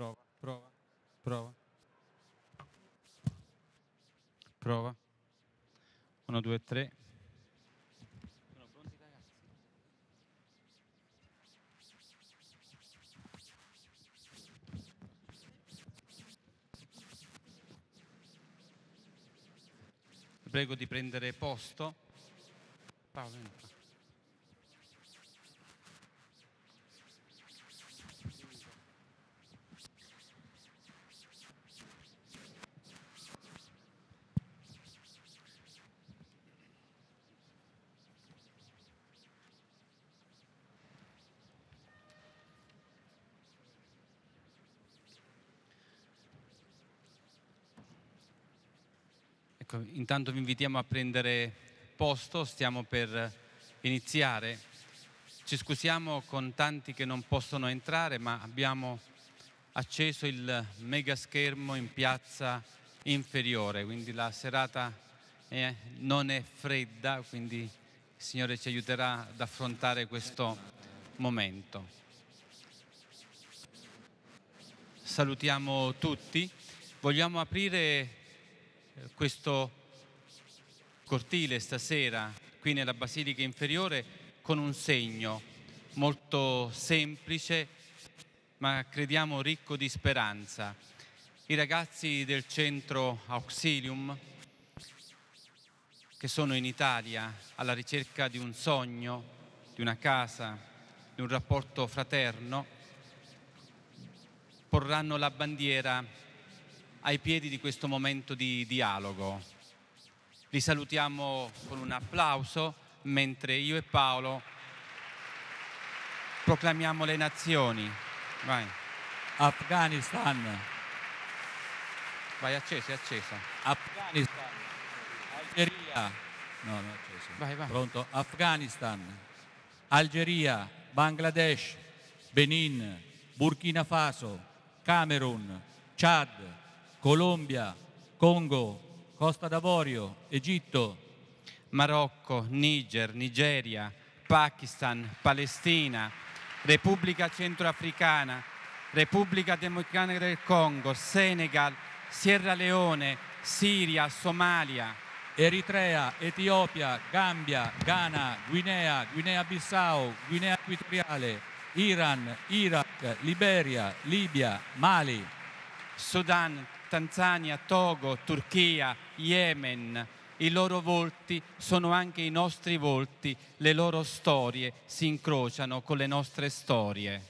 prova, prova, prova. Prova. 1, 2, 3. Sono pronti ragazzi? Prego di prendere posto. Paolo, entra. Intanto vi invitiamo a prendere posto, stiamo per iniziare. Ci scusiamo con tanti che non possono entrare, ma abbiamo acceso il mega schermo in piazza inferiore, quindi la serata è, non è fredda, quindi il Signore ci aiuterà ad affrontare questo momento. Salutiamo tutti, vogliamo aprire questo cortile stasera qui nella Basilica Inferiore con un segno molto semplice ma crediamo ricco di speranza. I ragazzi del centro Auxilium che sono in Italia alla ricerca di un sogno, di una casa, di un rapporto fraterno, porranno la bandiera ai piedi di questo momento di dialogo. Li salutiamo con un applauso mentre io e Paolo proclamiamo le nazioni. Vai. Afghanistan. Vai acceso, è accesa. Afghanistan. Algeria. No, non acceso. Vai, vai. Pronto? Afghanistan. Algeria, Bangladesh, Benin, Burkina Faso, Camerun, Chad, Colombia, Congo, Costa d'Avorio, Egitto, Marocco, Niger, Nigeria, Pakistan, Palestina, Repubblica Centroafricana, Repubblica Democratica del Congo, Senegal, Sierra Leone, Siria, Somalia, Eritrea, Etiopia, Gambia, Ghana, Guinea, Guinea-Bissau, Guinea Equatoriale, Iran, Iraq, Liberia, Libia, Mali, Sudan, Tanzania, Togo, Turchia, Yemen, i loro volti sono anche i nostri volti, le loro storie si incrociano con le nostre storie.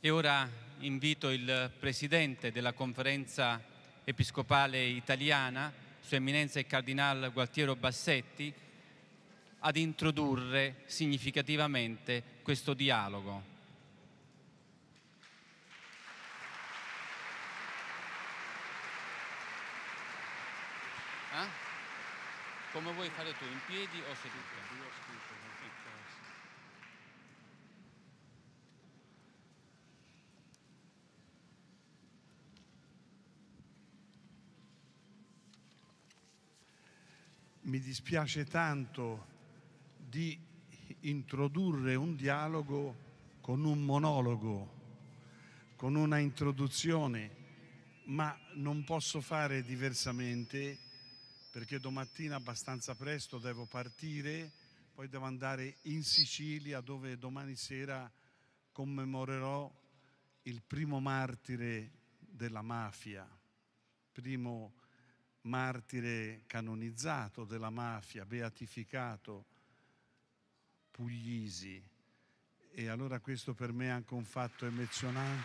E ora invito il Presidente della Conferenza Episcopale Italiana, Sua Eminenza il Cardinale Gualtiero Bassetti, ad introdurre significativamente questo dialogo. Eh? Come vuoi fare tu, in piedi o seduto? mi dispiace tanto di introdurre un dialogo con un monologo, con una introduzione, ma non posso fare diversamente perché domattina abbastanza presto devo partire, poi devo andare in Sicilia dove domani sera commemorerò il primo martire della mafia, primo martire canonizzato della mafia, beatificato Puglisi. E allora questo per me è anche un fatto emozionante.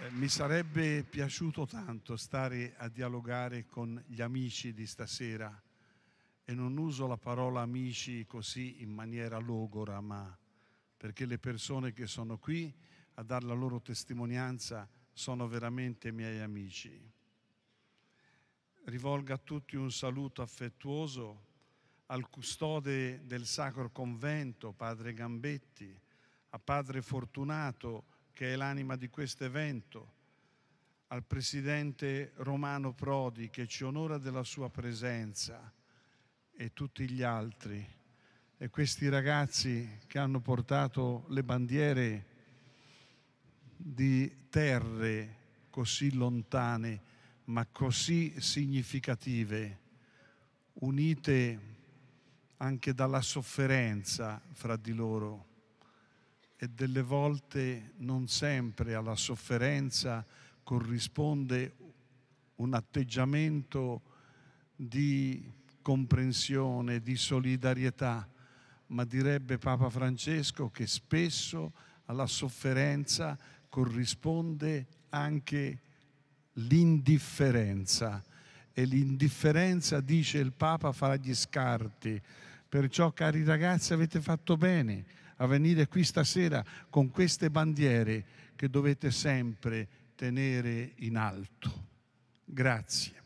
Eh, mi sarebbe piaciuto tanto stare a dialogare con gli amici di stasera e non uso la parola amici così in maniera logora, ma perché le persone che sono qui a dare la loro testimonianza sono veramente miei amici. Rivolgo a tutti un saluto affettuoso al custode del Sacro Convento, Padre Gambetti, a Padre Fortunato, che è l'anima di questo evento, al Presidente Romano Prodi, che ci onora della sua presenza, e tutti gli altri, e questi ragazzi che hanno portato le bandiere di terre così lontane ma così significative, unite anche dalla sofferenza fra di loro e delle volte non sempre alla sofferenza corrisponde un atteggiamento di comprensione, di solidarietà, ma direbbe Papa Francesco che spesso alla sofferenza corrisponde anche l'indifferenza e l'indifferenza, dice il Papa, farà gli scarti. Perciò, cari ragazzi, avete fatto bene a venire qui stasera con queste bandiere che dovete sempre tenere in alto. Grazie.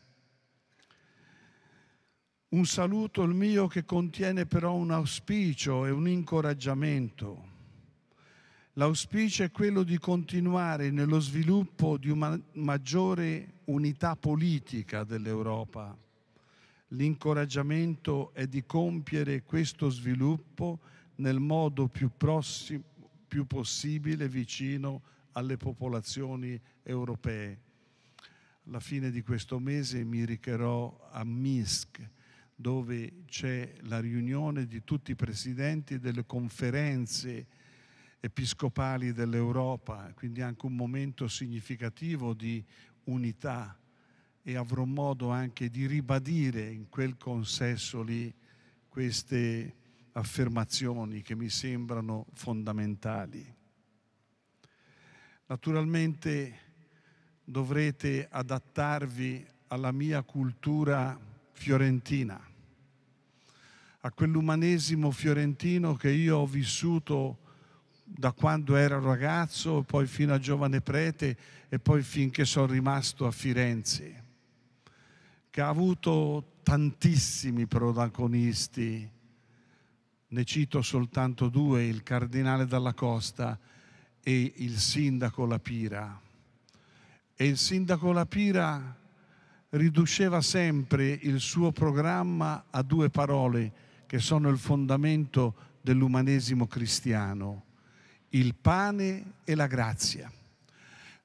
Un saluto il mio che contiene però un auspicio e un incoraggiamento L'auspicio è quello di continuare nello sviluppo di una maggiore unità politica dell'Europa. L'incoraggiamento è di compiere questo sviluppo nel modo più, prossimo, più possibile vicino alle popolazioni europee. Alla fine di questo mese mi recherò a Minsk, dove c'è la riunione di tutti i presidenti delle conferenze europee episcopali dell'Europa, quindi anche un momento significativo di unità e avrò modo anche di ribadire in quel consesso lì queste affermazioni che mi sembrano fondamentali. Naturalmente dovrete adattarvi alla mia cultura fiorentina, a quell'umanesimo fiorentino che io ho vissuto da quando ero ragazzo, poi fino a giovane prete e poi finché sono rimasto a Firenze, che ha avuto tantissimi protagonisti. Ne cito soltanto due, il cardinale Dalla Costa e il sindaco Lapira. E il sindaco Lapira riduceva sempre il suo programma a due parole che sono il fondamento dell'umanesimo cristiano, il pane e la grazia.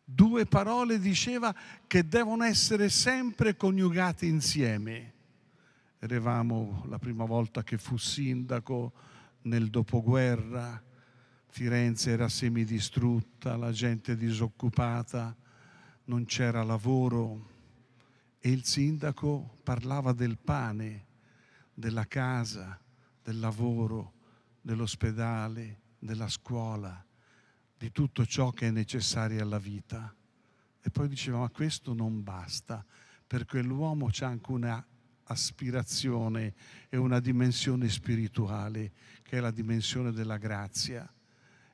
Due parole diceva che devono essere sempre coniugate insieme. Eravamo la prima volta che fu sindaco nel dopoguerra, Firenze era semidistrutta, la gente disoccupata, non c'era lavoro e il sindaco parlava del pane, della casa, del lavoro, dell'ospedale, della scuola, di tutto ciò che è necessario alla vita. E poi diceva, ma questo non basta, perché l'uomo c'è anche un'aspirazione e una dimensione spirituale, che è la dimensione della grazia.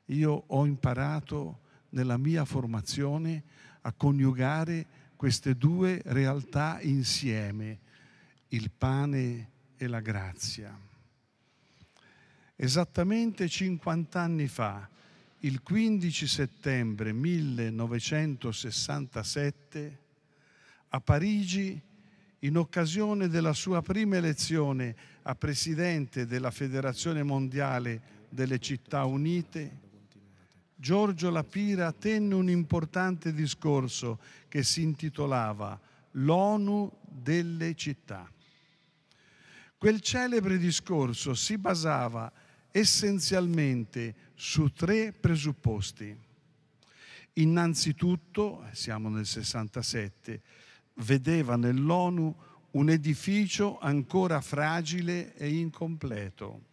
Io ho imparato nella mia formazione a coniugare queste due realtà insieme, il pane e la grazia. Esattamente 50 anni fa, il 15 settembre 1967, a Parigi, in occasione della sua prima elezione a presidente della Federazione Mondiale delle Città Unite, Giorgio Lapira tenne un importante discorso che si intitolava L'ONU delle città. Quel celebre discorso si basava essenzialmente su tre presupposti. Innanzitutto, siamo nel 67, vedeva nell'ONU un edificio ancora fragile e incompleto.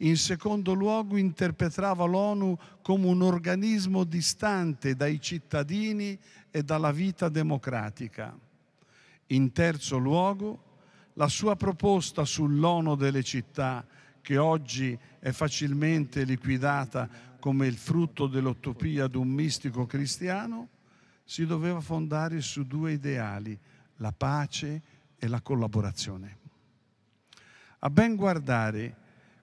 In secondo luogo interpretava l'ONU come un organismo distante dai cittadini e dalla vita democratica. In terzo luogo, la sua proposta sull'ONU delle città che oggi è facilmente liquidata come il frutto dell'utopia di un mistico cristiano, si doveva fondare su due ideali, la pace e la collaborazione. A ben guardare,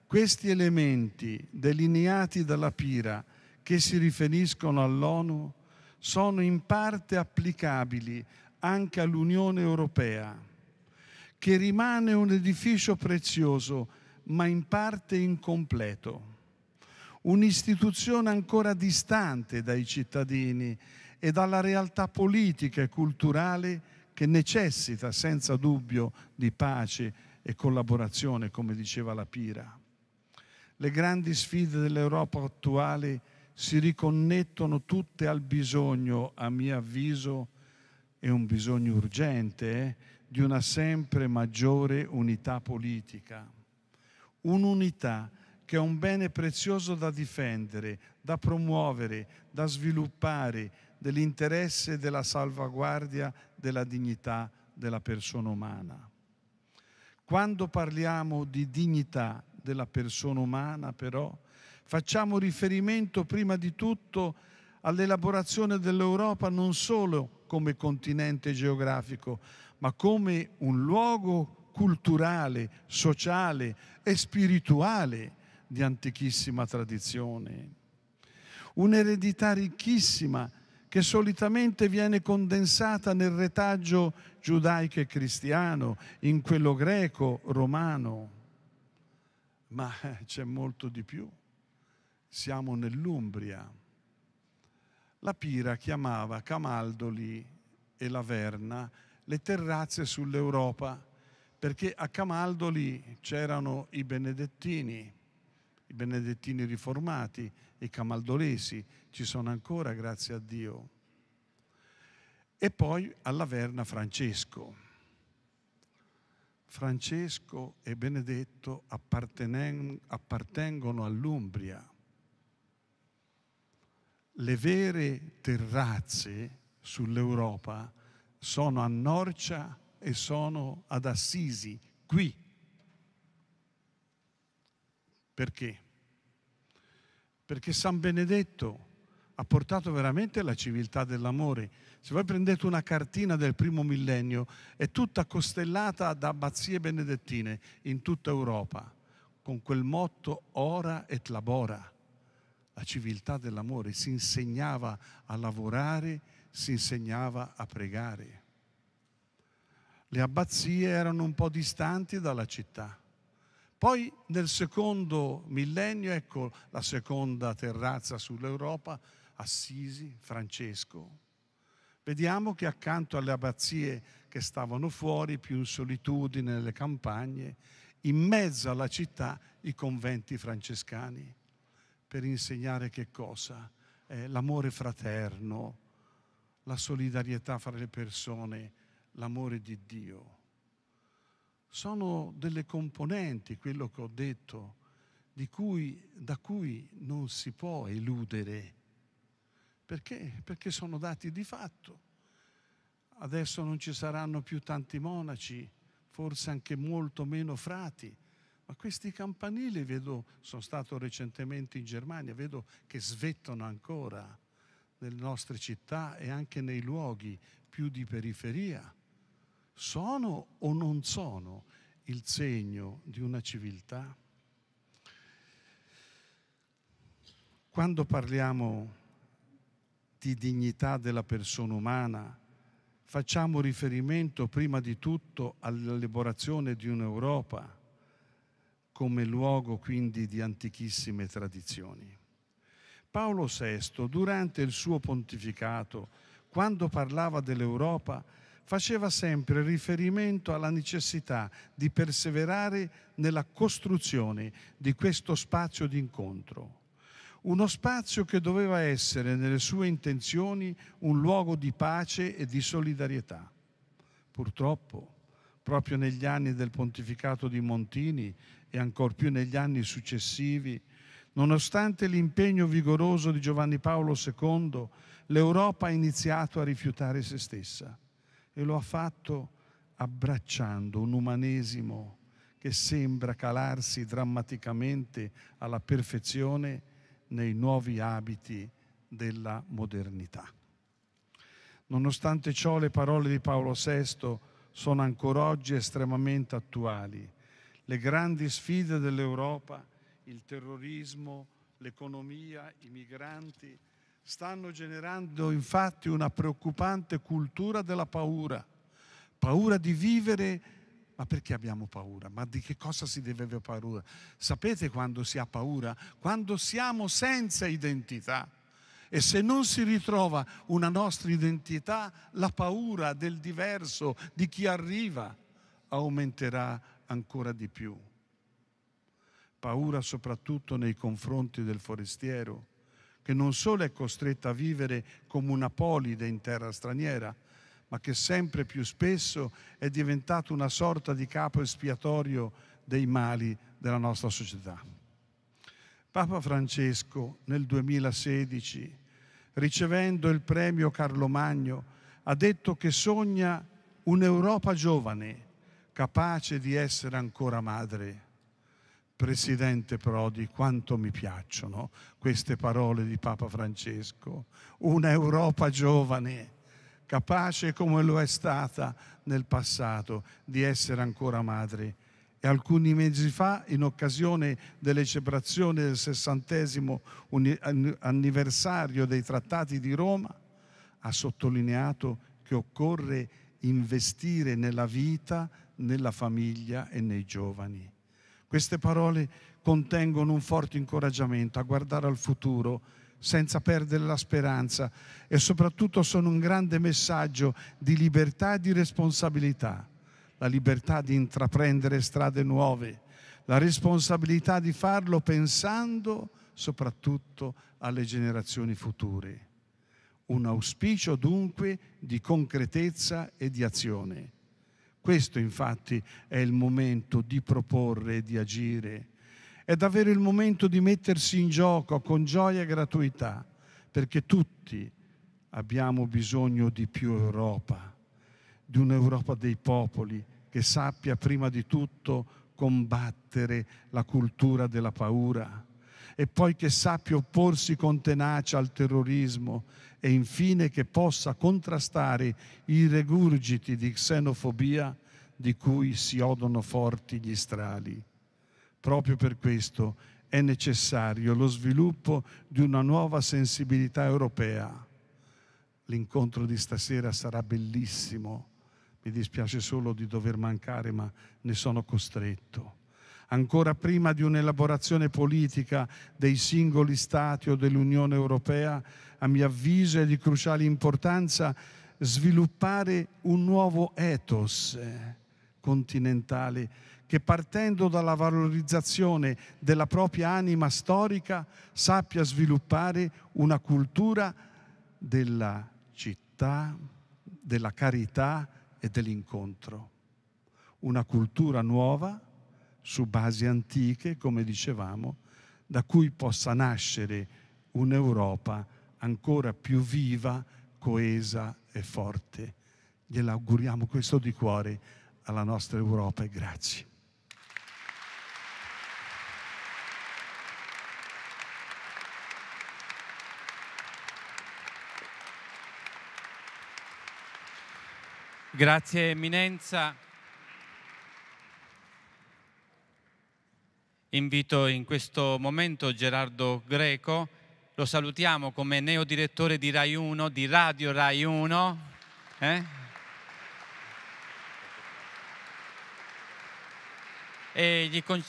questi elementi delineati dalla Pira che si riferiscono all'ONU sono in parte applicabili anche all'Unione Europea, che rimane un edificio prezioso ma in parte incompleto. Un'istituzione ancora distante dai cittadini e dalla realtà politica e culturale che necessita senza dubbio di pace e collaborazione, come diceva la Pira. Le grandi sfide dell'Europa attuale si riconnettono tutte al bisogno, a mio avviso, è un bisogno urgente, eh, di una sempre maggiore unità politica un'unità che è un bene prezioso da difendere, da promuovere, da sviluppare dell'interesse e della salvaguardia della dignità della persona umana. Quando parliamo di dignità della persona umana, però, facciamo riferimento prima di tutto all'elaborazione dell'Europa non solo come continente geografico, ma come un luogo culturale, sociale e spirituale di antichissima tradizione. Un'eredità ricchissima che solitamente viene condensata nel retaggio giudaico e cristiano, in quello greco, romano. Ma c'è molto di più. Siamo nell'Umbria. La Pira chiamava Camaldoli e Laverna le terrazze sull'Europa perché a Camaldoli c'erano i benedettini, i benedettini riformati, i camaldolesi, ci sono ancora grazie a Dio. E poi alla Verna Francesco. Francesco e Benedetto appartengono all'Umbria. Le vere terrazze sull'Europa sono a Norcia e sono ad Assisi, qui. Perché? Perché San Benedetto ha portato veramente la civiltà dell'amore. Se voi prendete una cartina del primo millennio, è tutta costellata da abbazie benedettine in tutta Europa, con quel motto ora et labora. La civiltà dell'amore si insegnava a lavorare, si insegnava a pregare. Le abbazie erano un po' distanti dalla città. Poi nel secondo millennio, ecco la seconda terrazza sull'Europa, Assisi, Francesco. Vediamo che accanto alle abbazie che stavano fuori, più in solitudine nelle campagne, in mezzo alla città i conventi francescani, per insegnare che cosa? Eh, l'amore fraterno, la solidarietà fra le persone, l'amore di Dio. Sono delle componenti, quello che ho detto, cui, da cui non si può eludere. Perché? Perché sono dati di fatto. Adesso non ci saranno più tanti monaci, forse anche molto meno frati, ma questi campanili, vedo, sono stato recentemente in Germania, vedo che svettano ancora nelle nostre città e anche nei luoghi più di periferia sono o non sono il segno di una civiltà? Quando parliamo di dignità della persona umana, facciamo riferimento prima di tutto all'elaborazione di un'Europa come luogo quindi di antichissime tradizioni. Paolo VI, durante il suo pontificato, quando parlava dell'Europa, faceva sempre riferimento alla necessità di perseverare nella costruzione di questo spazio di incontro. Uno spazio che doveva essere nelle sue intenzioni un luogo di pace e di solidarietà. Purtroppo, proprio negli anni del pontificato di Montini e ancor più negli anni successivi, nonostante l'impegno vigoroso di Giovanni Paolo II, l'Europa ha iniziato a rifiutare se stessa e lo ha fatto abbracciando un umanesimo che sembra calarsi drammaticamente alla perfezione nei nuovi abiti della modernità. Nonostante ciò le parole di Paolo VI sono ancora oggi estremamente attuali. Le grandi sfide dell'Europa, il terrorismo, l'economia, i migranti, stanno generando infatti una preoccupante cultura della paura, paura di vivere. Ma perché abbiamo paura? Ma di che cosa si deve avere paura? Sapete quando si ha paura? Quando siamo senza identità. E se non si ritrova una nostra identità, la paura del diverso, di chi arriva, aumenterà ancora di più. Paura soprattutto nei confronti del forestiero, che non solo è costretta a vivere come una polide in terra straniera, ma che sempre più spesso è diventato una sorta di capo espiatorio dei mali della nostra società. Papa Francesco nel 2016, ricevendo il premio Carlo Magno, ha detto che sogna un'Europa giovane, capace di essere ancora madre. Presidente Prodi, quanto mi piacciono queste parole di Papa Francesco. Un'Europa giovane, capace come lo è stata nel passato di essere ancora madre. E alcuni mesi fa, in occasione delle celebrazioni del sessantesimo anniversario dei trattati di Roma, ha sottolineato che occorre investire nella vita, nella famiglia e nei giovani queste parole contengono un forte incoraggiamento a guardare al futuro senza perdere la speranza e soprattutto sono un grande messaggio di libertà e di responsabilità, la libertà di intraprendere strade nuove, la responsabilità di farlo pensando soprattutto alle generazioni future. Un auspicio dunque di concretezza e di azione. Questo infatti è il momento di proporre e di agire. È davvero il momento di mettersi in gioco con gioia e gratuità, perché tutti abbiamo bisogno di più Europa, di un'Europa dei popoli che sappia prima di tutto combattere la cultura della paura e poi che sappia opporsi con tenacia al terrorismo e infine che possa contrastare i regurgiti di xenofobia di cui si odono forti gli strali. Proprio per questo è necessario lo sviluppo di una nuova sensibilità europea. L'incontro di stasera sarà bellissimo, mi dispiace solo di dover mancare, ma ne sono costretto ancora prima di un'elaborazione politica dei singoli Stati o dell'Unione Europea, a mio avviso è di cruciale importanza sviluppare un nuovo ethos eh, continentale che partendo dalla valorizzazione della propria anima storica sappia sviluppare una cultura della città, della carità e dell'incontro. Una cultura nuova su basi antiche, come dicevamo, da cui possa nascere un'Europa ancora più viva, coesa e forte. Gliel'auguriamo questo di cuore alla nostra Europa e grazie. Grazie Eminenza. Invito in questo momento Gerardo Greco, lo salutiamo come neodirettore di Rai 1, di Radio Rai 1. Eh? E con...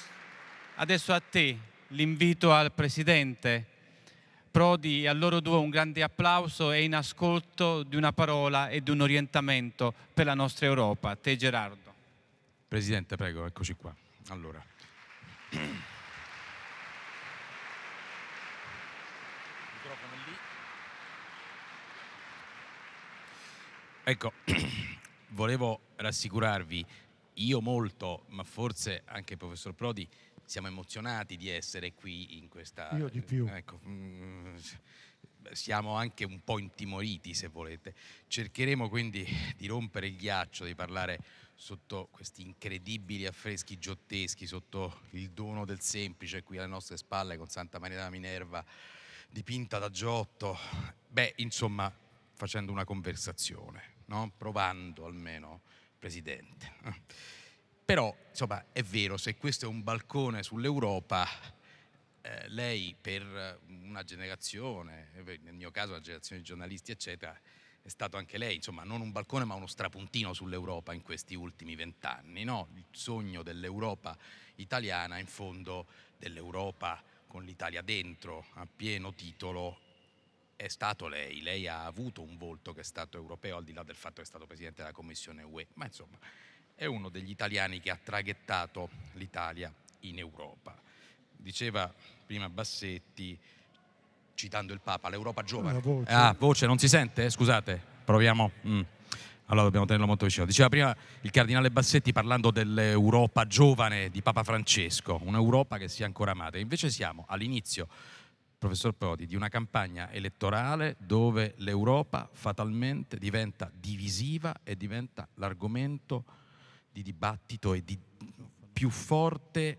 Adesso a te l'invito al Presidente Prodi e a loro due un grande applauso e in ascolto di una parola e di un orientamento per la nostra Europa. A te Gerardo. Presidente, prego, eccoci qua. Allora. Ecco, volevo rassicurarvi, io molto, ma forse anche il professor Prodi, siamo emozionati di essere qui in questa... Io di più. Ecco, mm, siamo anche un po' intimoriti se volete. Cercheremo quindi di rompere il ghiaccio, di parlare sotto questi incredibili affreschi giotteschi, sotto il dono del semplice qui alle nostre spalle con Santa Maria della Minerva dipinta da Giotto. Beh, insomma, facendo una conversazione, no? provando almeno, Presidente. Però, insomma, è vero, se questo è un balcone sull'Europa, eh, lei per una generazione, eh, nel mio caso la generazione di giornalisti, eccetera, è stato anche lei, insomma, non un balcone ma uno strapuntino sull'Europa in questi ultimi vent'anni. No? Il sogno dell'Europa italiana, in fondo dell'Europa con l'Italia dentro, a pieno titolo, è stato lei. Lei ha avuto un volto che è stato europeo, al di là del fatto che è stato Presidente della Commissione UE, ma insomma è uno degli italiani che ha traghettato l'Italia in Europa. Diceva prima Bassetti, citando il Papa, l'Europa giovane. Voce. Ah, voce non si sente? Eh, scusate, proviamo. Mm. Allora dobbiamo tenerlo molto vicino. Diceva prima il cardinale Bassetti parlando dell'Europa giovane di Papa Francesco, un'Europa che sia ancora amata. Invece siamo all'inizio, professor Prodi, di una campagna elettorale dove l'Europa fatalmente diventa divisiva e diventa l'argomento di dibattito e di più forte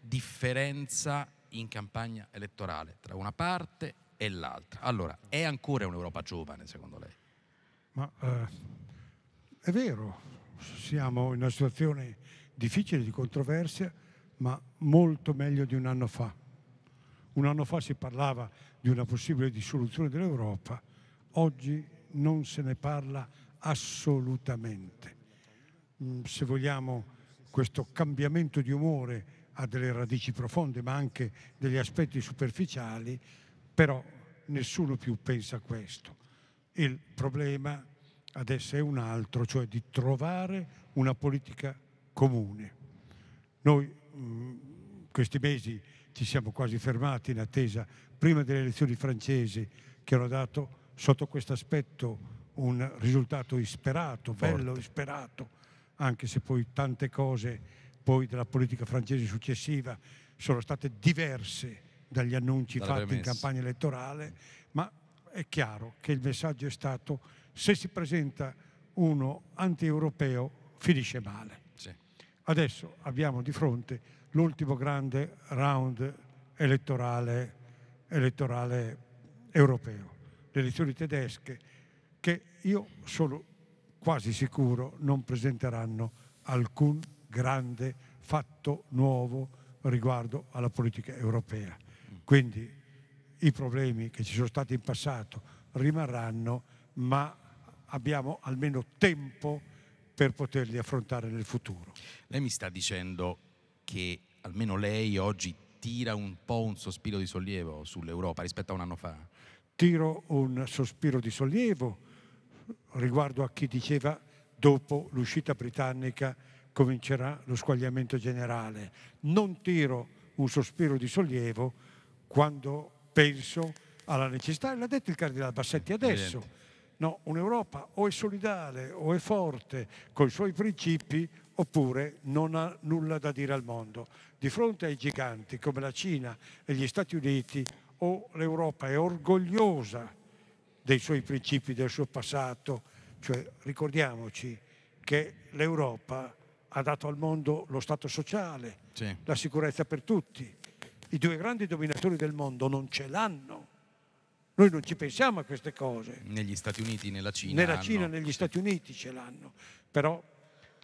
differenza in campagna elettorale tra una parte e l'altra. Allora, è ancora un'Europa giovane secondo lei? Ma eh, è vero, siamo in una situazione difficile di controversia, ma molto meglio di un anno fa. Un anno fa si parlava di una possibile dissoluzione dell'Europa, oggi non se ne parla assolutamente. Mm, se vogliamo questo cambiamento di umore ha delle radici profonde ma anche degli aspetti superficiali, però nessuno più pensa a questo. Il problema adesso è un altro, cioè di trovare una politica comune. Noi mm, questi mesi ci siamo quasi fermati in attesa, prima delle elezioni francesi, che hanno dato sotto questo aspetto un risultato isperato, Forte. bello isperato, anche se poi tante cose poi della politica francese successiva sono state diverse dagli annunci fatti premesse. in campagna elettorale, ma è chiaro che il messaggio è stato se si presenta uno anti-europeo finisce male. Sì. Adesso abbiamo di fronte l'ultimo grande round elettorale, elettorale europeo, le elezioni tedesche, che io sono quasi sicuro non presenteranno alcun grande fatto nuovo riguardo alla politica europea. Quindi i problemi che ci sono stati in passato rimarranno, ma abbiamo almeno tempo per poterli affrontare nel futuro. Lei mi sta dicendo che almeno lei oggi tira un po' un sospiro di sollievo sull'Europa rispetto a un anno fa. Tiro un sospiro di sollievo riguardo a chi diceva dopo l'uscita britannica comincerà lo squagliamento generale. Non tiro un sospiro di sollievo quando penso alla necessità, l'ha detto il cardinale Bassetti adesso, no, un'Europa o è solidale o è forte con i suoi principi oppure non ha nulla da dire al mondo. Di fronte ai giganti come la Cina e gli Stati Uniti o l'Europa è orgogliosa dei suoi principi, del suo passato, cioè ricordiamoci che l'Europa ha dato al mondo lo Stato sociale, sì. la sicurezza per tutti. I due grandi dominatori del mondo non ce l'hanno. Noi non ci pensiamo a queste cose. Negli Stati Uniti, nella Cina. Nella Cina, negli Stati Uniti ce l'hanno. Però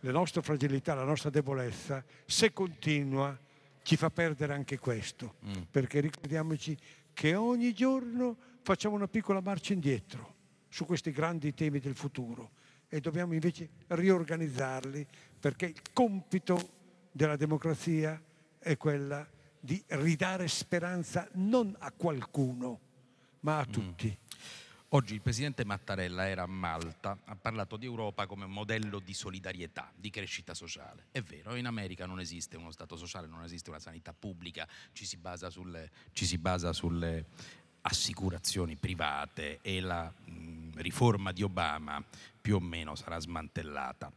la nostra fragilità, la nostra debolezza, se continua, ci fa perdere anche questo. Mm. Perché ricordiamoci che ogni giorno facciamo una piccola marcia indietro su questi grandi temi del futuro e dobbiamo invece riorganizzarli perché il compito della democrazia è quella di ridare speranza non a qualcuno, ma a mm. tutti. Mm. Oggi il presidente Mattarella era a Malta, ha parlato di Europa come modello di solidarietà, di crescita sociale. È vero, in America non esiste uno Stato sociale, non esiste una sanità pubblica, ci si basa sulle, si basa sulle assicurazioni private e la mh, mm, riforma di Obama più o meno sarà smantellata.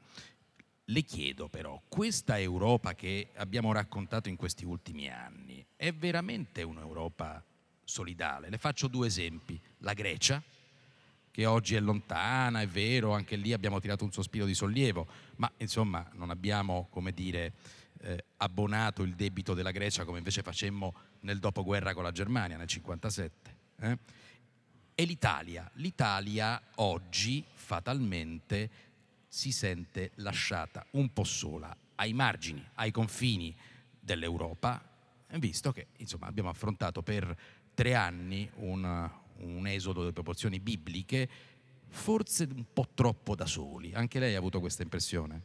Le chiedo però, questa Europa che abbiamo raccontato in questi ultimi anni è veramente un'Europa solidale? Le faccio due esempi. La Grecia, che oggi è lontana, è vero, anche lì abbiamo tirato un sospiro di sollievo, ma insomma non abbiamo, come dire, eh, abbonato il debito della Grecia come invece facemmo nel dopoguerra con la Germania nel 1957. Eh? E l'Italia. L'Italia oggi fatalmente si sente lasciata un po' sola ai margini, ai confini dell'Europa, visto che insomma, abbiamo affrontato per tre anni un, un esodo delle proporzioni bibliche, forse un po' troppo da soli. Anche lei ha avuto questa impressione?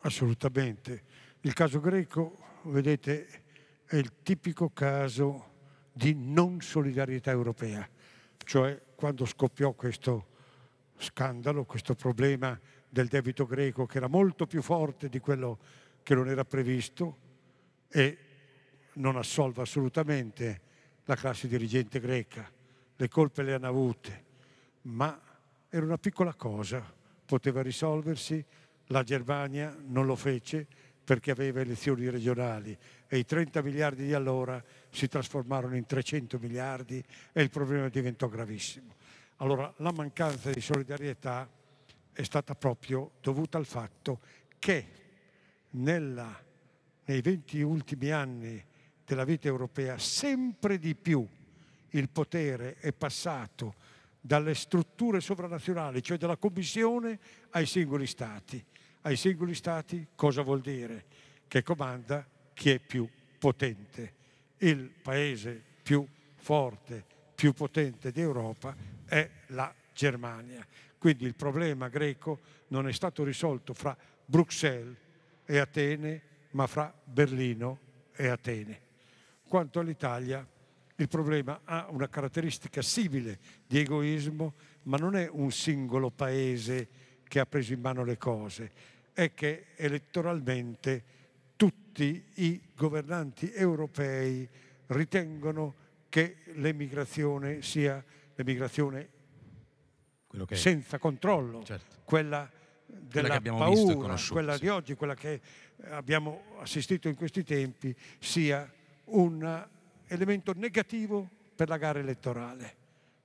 Assolutamente. Il caso greco, vedete, è il tipico caso di non solidarietà europea, cioè quando scoppiò questo scandalo, questo problema del debito greco che era molto più forte di quello che non era previsto e non assolva assolutamente la classe dirigente greca. Le colpe le hanno avute, ma era una piccola cosa, poteva risolversi, la Germania non lo fece perché aveva elezioni regionali e i 30 miliardi di allora si trasformarono in 300 miliardi e il problema diventò gravissimo. Allora la mancanza di solidarietà è stata proprio dovuta al fatto che nella, nei 20 ultimi anni della vita europea sempre di più il potere è passato dalle strutture sovranazionali, cioè dalla Commissione, ai singoli Stati. Ai singoli Stati cosa vuol dire? Che comanda chi è più potente. Il paese più forte, più potente d'Europa è la Germania. Quindi il problema greco non è stato risolto fra Bruxelles e Atene, ma fra Berlino e Atene. Quanto all'Italia, il problema ha una caratteristica simile di egoismo, ma non è un singolo paese che ha preso in mano le cose, è che elettoralmente tutti i governanti europei ritengono che l'emigrazione sia l'emigrazione che... senza controllo, certo. quella della quella paura, quella sì. di oggi, quella che abbiamo assistito in questi tempi, sia un elemento negativo per la gara elettorale.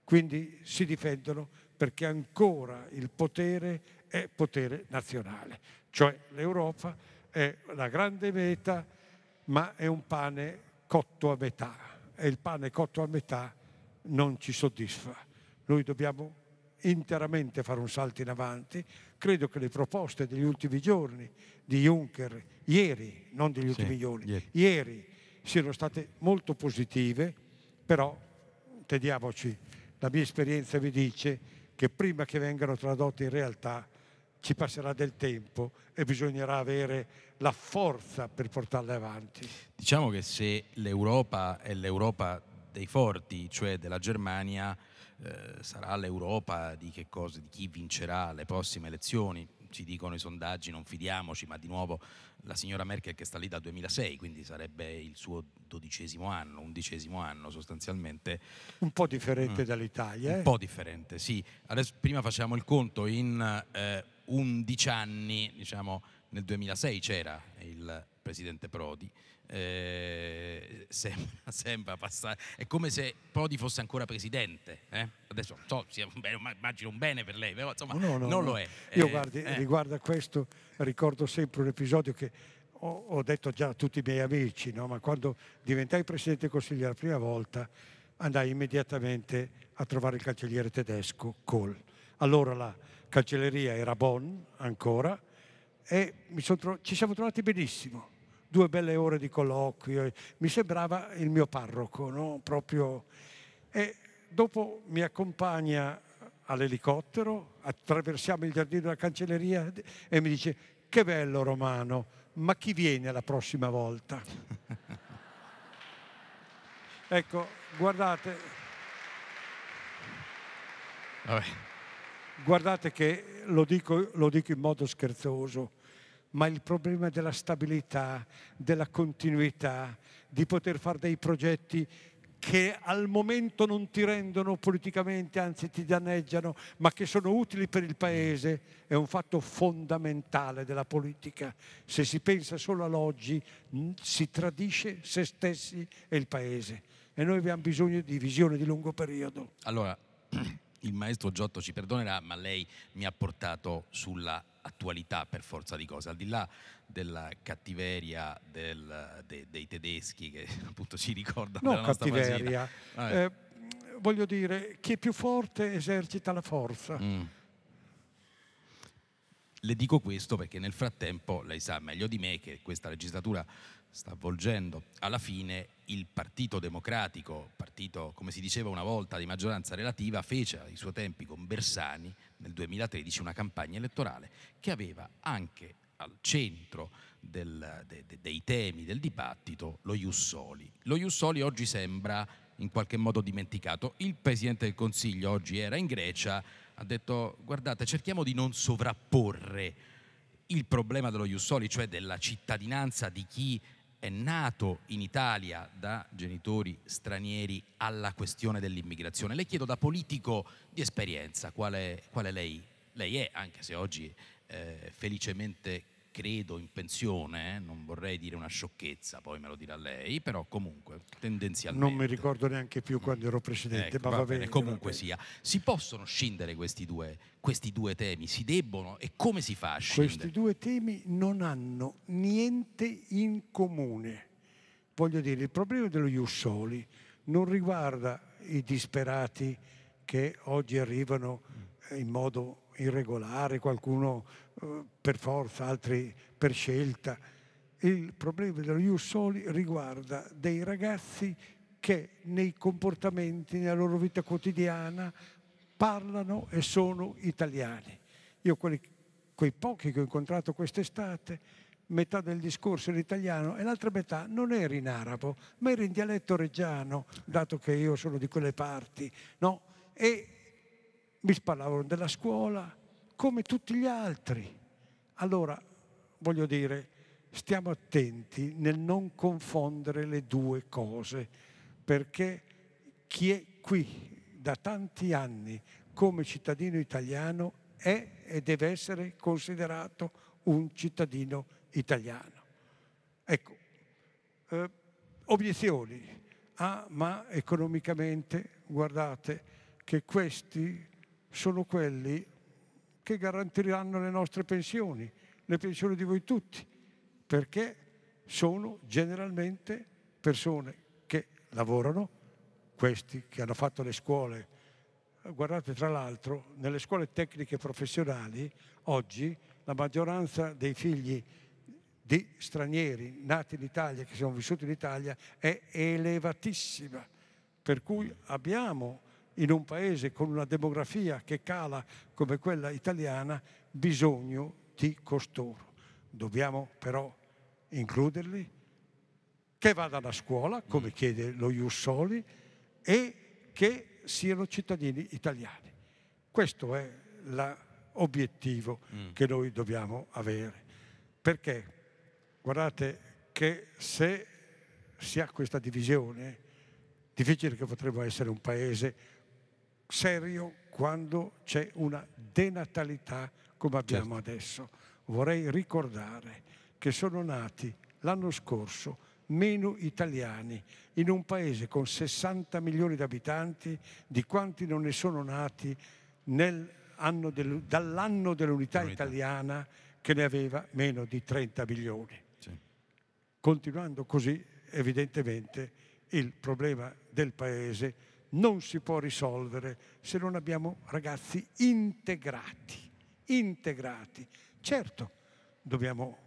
Quindi si difendono perché ancora il potere è potere nazionale, cioè l'Europa è la grande meta, ma è un pane cotto a metà e il pane cotto a metà non ci soddisfa. Noi dobbiamo interamente fare un salto in avanti. Credo che le proposte degli ultimi giorni di Juncker, ieri, non degli sì, ultimi giorni, ieri. ieri. siano state molto positive, però, tediamoci, la mia esperienza vi dice che prima che vengano tradotte in realtà ci passerà del tempo e bisognerà avere la forza per portarle avanti. Diciamo che se l'Europa è l'Europa dei forti, cioè della Germania, eh, sarà l'Europa di, cosa, di chi vincerà le prossime elezioni, ci dicono i sondaggi, non fidiamoci, ma di nuovo la signora Merkel che sta lì dal 2006, quindi sarebbe il suo dodicesimo anno, undicesimo anno sostanzialmente. Un po' differente mm. dall'Italia. Un eh. po' differente, sì. Adesso, prima facciamo il conto, in eh, 11 anni, diciamo nel 2006 c'era il presidente Prodi, eh, sembra, sembra, passare, è come se Prodi fosse ancora presidente, eh? adesso so, sia un bene, immagino un bene per lei, però insomma no, no, non no. lo è. Io eh, guardi, eh. riguardo a questo ricordo sempre un episodio che ho, ho detto già a tutti i miei amici, ma quando diventai presidente del Consiglio la prima volta andai immediatamente a trovare il cancelliere tedesco Kohl. Allora la cancelleria era Bonn ancora e tro- ci siamo trovati benissimo due belle ore di colloquio. Mi sembrava il mio parroco, no? Proprio... E dopo mi accompagna all'elicottero, attraversiamo il giardino della cancelleria e mi dice che bello Romano, ma chi viene la prossima volta? ecco, guardate, Vabbè. guardate che lo dico, lo dico in modo scherzoso, ma il problema della stabilità, della continuità, di poter fare dei progetti che al momento non ti rendono politicamente, anzi ti danneggiano, ma che sono utili per il Paese, è un fatto fondamentale della politica. Se si pensa solo all'oggi si tradisce se stessi e il Paese. E noi abbiamo bisogno di visione di lungo periodo. Allora, il maestro Giotto ci perdonerà, ma lei mi ha portato sulla attualità per forza di cose, al di là della cattiveria del, de, dei tedeschi che appunto ci ricordano no, la nostra cattiveria. Eh, voglio dire, chi è più forte esercita la forza. Mm. Le dico questo perché nel frattempo lei sa meglio di me che questa legislatura sta avvolgendo alla fine il Partito Democratico, partito come si diceva una volta di maggioranza relativa, fece ai suoi tempi con Bersani nel 2013 una campagna elettorale che aveva anche al centro del, de, de, dei temi del dibattito lo Jussoli. Lo Jussoli oggi sembra in qualche modo dimenticato. Il Presidente del Consiglio oggi era in Grecia, ha detto guardate cerchiamo di non sovrapporre il problema dello Jussoli, cioè della cittadinanza di chi è nato in Italia da genitori stranieri alla questione dell'immigrazione. Le chiedo da politico di esperienza quale, quale lei, lei, è, anche se oggi eh, felicemente credo in pensione, eh, non vorrei dire una sciocchezza, poi me lo dirà lei, però comunque tendenzialmente... Non mi ricordo neanche più quando ero presidente, ecco, ma va, va bene, bene, Comunque va bene. sia, si possono scindere questi due, questi due temi, si debbono e come si fa a scindere? Questi due temi non hanno niente in comune. Voglio dire, il problema dello Jussoli non riguarda i disperati che oggi arrivano eh, in modo irregolare, qualcuno eh, per forza, altri per scelta. Il problema dello Ius riguarda dei ragazzi che nei comportamenti, nella loro vita quotidiana, parlano e sono italiani. Io quelli, quei pochi che ho incontrato quest'estate, metà del discorso era italiano e l'altra metà non era in arabo, ma era in dialetto reggiano, dato che io sono di quelle parti. No? E mi parlavano della scuola come tutti gli altri. Allora, voglio dire, stiamo attenti nel non confondere le due cose, perché chi è qui da tanti anni come cittadino italiano è e deve essere considerato un cittadino italiano. Ecco, eh, obiezioni. Ah, ma economicamente, guardate che questi sono quelli che garantiranno le nostre pensioni, le pensioni di voi tutti, perché sono generalmente persone che lavorano, questi che hanno fatto le scuole. Guardate, tra l'altro, nelle scuole tecniche professionali oggi la maggioranza dei figli di stranieri nati in Italia, che sono vissuti in Italia, è elevatissima. Per cui abbiamo in un paese con una demografia che cala come quella italiana bisogno di costoro. Dobbiamo però includerli, che vadano a scuola, come mm. chiede lo Jussoli, e che siano cittadini italiani. Questo è l'obiettivo mm. che noi dobbiamo avere. Perché guardate che se si ha questa divisione, difficile che potremmo essere un paese serio quando c'è una denatalità come abbiamo certo. adesso. Vorrei ricordare che sono nati l'anno scorso meno italiani in un paese con 60 milioni di abitanti di quanti non ne sono nati del, dall'anno dell'unità Unità. italiana che ne aveva meno di 30 milioni. Sì. Continuando così, evidentemente il problema del paese è non si può risolvere se non abbiamo ragazzi integrati, integrati. Certo, dobbiamo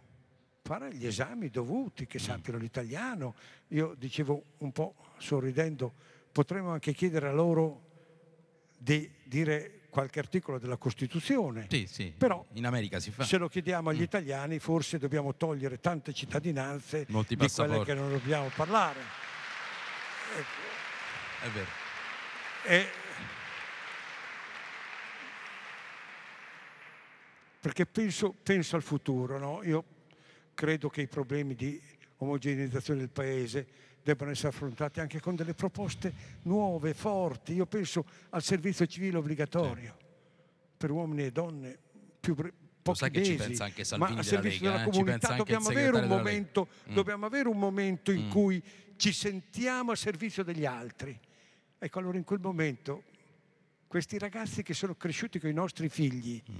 fare gli esami dovuti, che sappiano l'italiano. Io dicevo un po' sorridendo, potremmo anche chiedere a loro di dire qualche articolo della Costituzione. Sì, sì. Però in America si fa. Se lo chiediamo agli mm. italiani, forse dobbiamo togliere tante cittadinanze Molti di quelle che non dobbiamo parlare. È vero. E perché penso, penso, al futuro, no? io credo che i problemi di omogeneizzazione del Paese debbano essere affrontati anche con delle proposte nuove, forti. Io penso al servizio civile obbligatorio sì. per uomini e donne più brevi. Lo sai che mesi, ci pensa anche Salvini ma eh? della Lega, della comunità eh? dobbiamo, avere momento, mm. dobbiamo avere un momento in mm. cui ci sentiamo a servizio degli altri Ecco, allora in quel momento questi ragazzi che sono cresciuti con i nostri figli mm.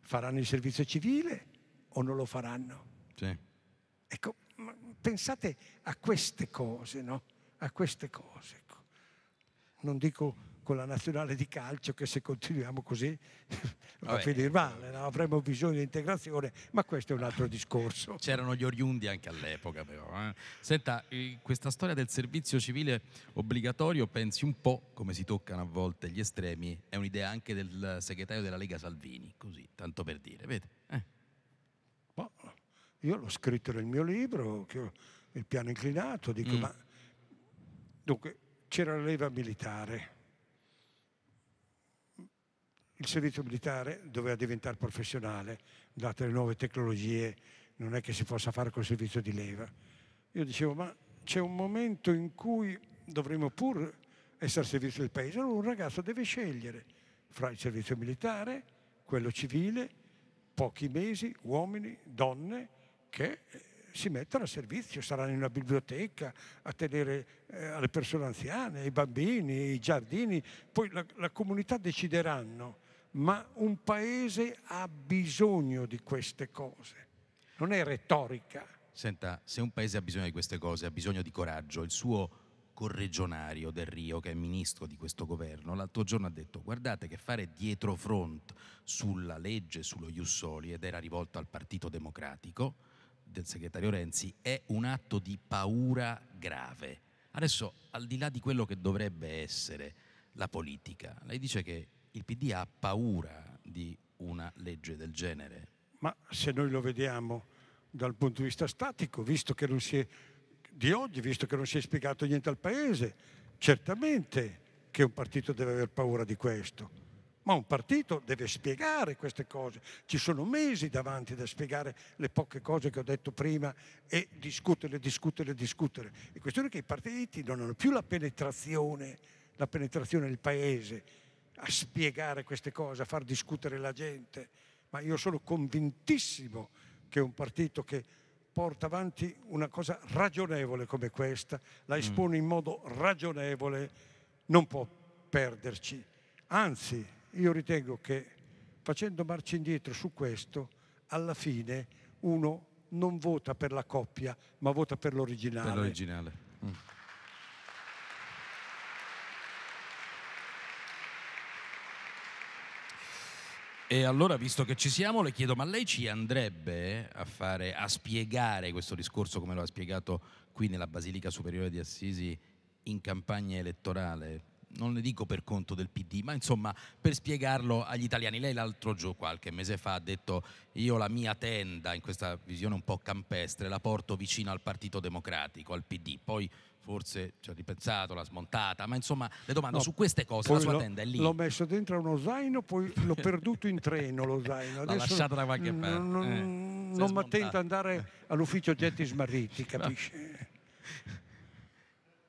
faranno il servizio civile o non lo faranno? Sì. Ecco, pensate a queste cose, no? A queste cose. Ecco. Non dico con la nazionale di calcio che se continuiamo così va a finire male, no? avremo bisogno di integrazione, ma questo è un altro discorso. C'erano gli oriundi anche all'epoca però. Eh? Senta, eh, questa storia del servizio civile obbligatorio, pensi un po' come si toccano a volte gli estremi, è un'idea anche del segretario della Lega Salvini, così, tanto per dire, vedi? Eh. Boh, io l'ho scritto nel mio libro, il piano inclinato, dico mm. ma... Dunque, c'era la leva militare, il servizio militare doveva diventare professionale, date le nuove tecnologie, non è che si possa fare col servizio di leva. Io dicevo, ma c'è un momento in cui dovremmo pur essere al servizio del paese, allora un ragazzo deve scegliere fra il servizio militare, quello civile, pochi mesi, uomini, donne, che eh, si mettono a servizio, saranno in una biblioteca a tenere eh, alle persone anziane, ai bambini, ai giardini, poi la, la comunità decideranno ma un paese ha bisogno di queste cose, non è retorica. Senta, se un paese ha bisogno di queste cose, ha bisogno di coraggio, il suo corregionario del Rio, che è ministro di questo governo, l'altro giorno ha detto guardate che fare dietro front sulla legge, sullo Jussoli, ed era rivolto al Partito Democratico del segretario Renzi, è un atto di paura grave. Adesso, al di là di quello che dovrebbe essere la politica, lei dice che il PD ha paura di una legge del genere. Ma se noi lo vediamo dal punto di vista statico, visto che non si è di oggi, visto che non si è spiegato niente al Paese, certamente che un partito deve aver paura di questo. Ma un partito deve spiegare queste cose. Ci sono mesi davanti da spiegare le poche cose che ho detto prima e discutere, discutere, discutere. La questione è che i partiti non hanno più la penetrazione, la penetrazione nel Paese a spiegare queste cose, a far discutere la gente, ma io sono convintissimo che un partito che porta avanti una cosa ragionevole come questa, la mm. espone in modo ragionevole, non può perderci. Anzi, io ritengo che facendo marcia indietro su questo, alla fine uno non vota per la coppia, ma vota per l'originale. Per l'originale. Mm. E allora, visto che ci siamo, le chiedo, ma lei ci andrebbe a, fare, a spiegare questo discorso come lo ha spiegato qui nella Basilica Superiore di Assisi in campagna elettorale? Non ne dico per conto del PD, ma insomma per spiegarlo agli italiani. Lei l'altro giorno, qualche mese fa, ha detto io la mia tenda, in questa visione un po' campestre, la porto vicino al Partito Democratico, al PD. Poi forse ci ha ripensato, l'ha smontata, ma insomma le domando no, su queste cose, la sua lo, tenda è lì. L'ho messo dentro uno zaino, poi l'ho perduto in treno lo zaino. Adesso lasciato da qualche parte. Non, eh, non, mi attento ad andare all'ufficio oggetti smarriti, capisci?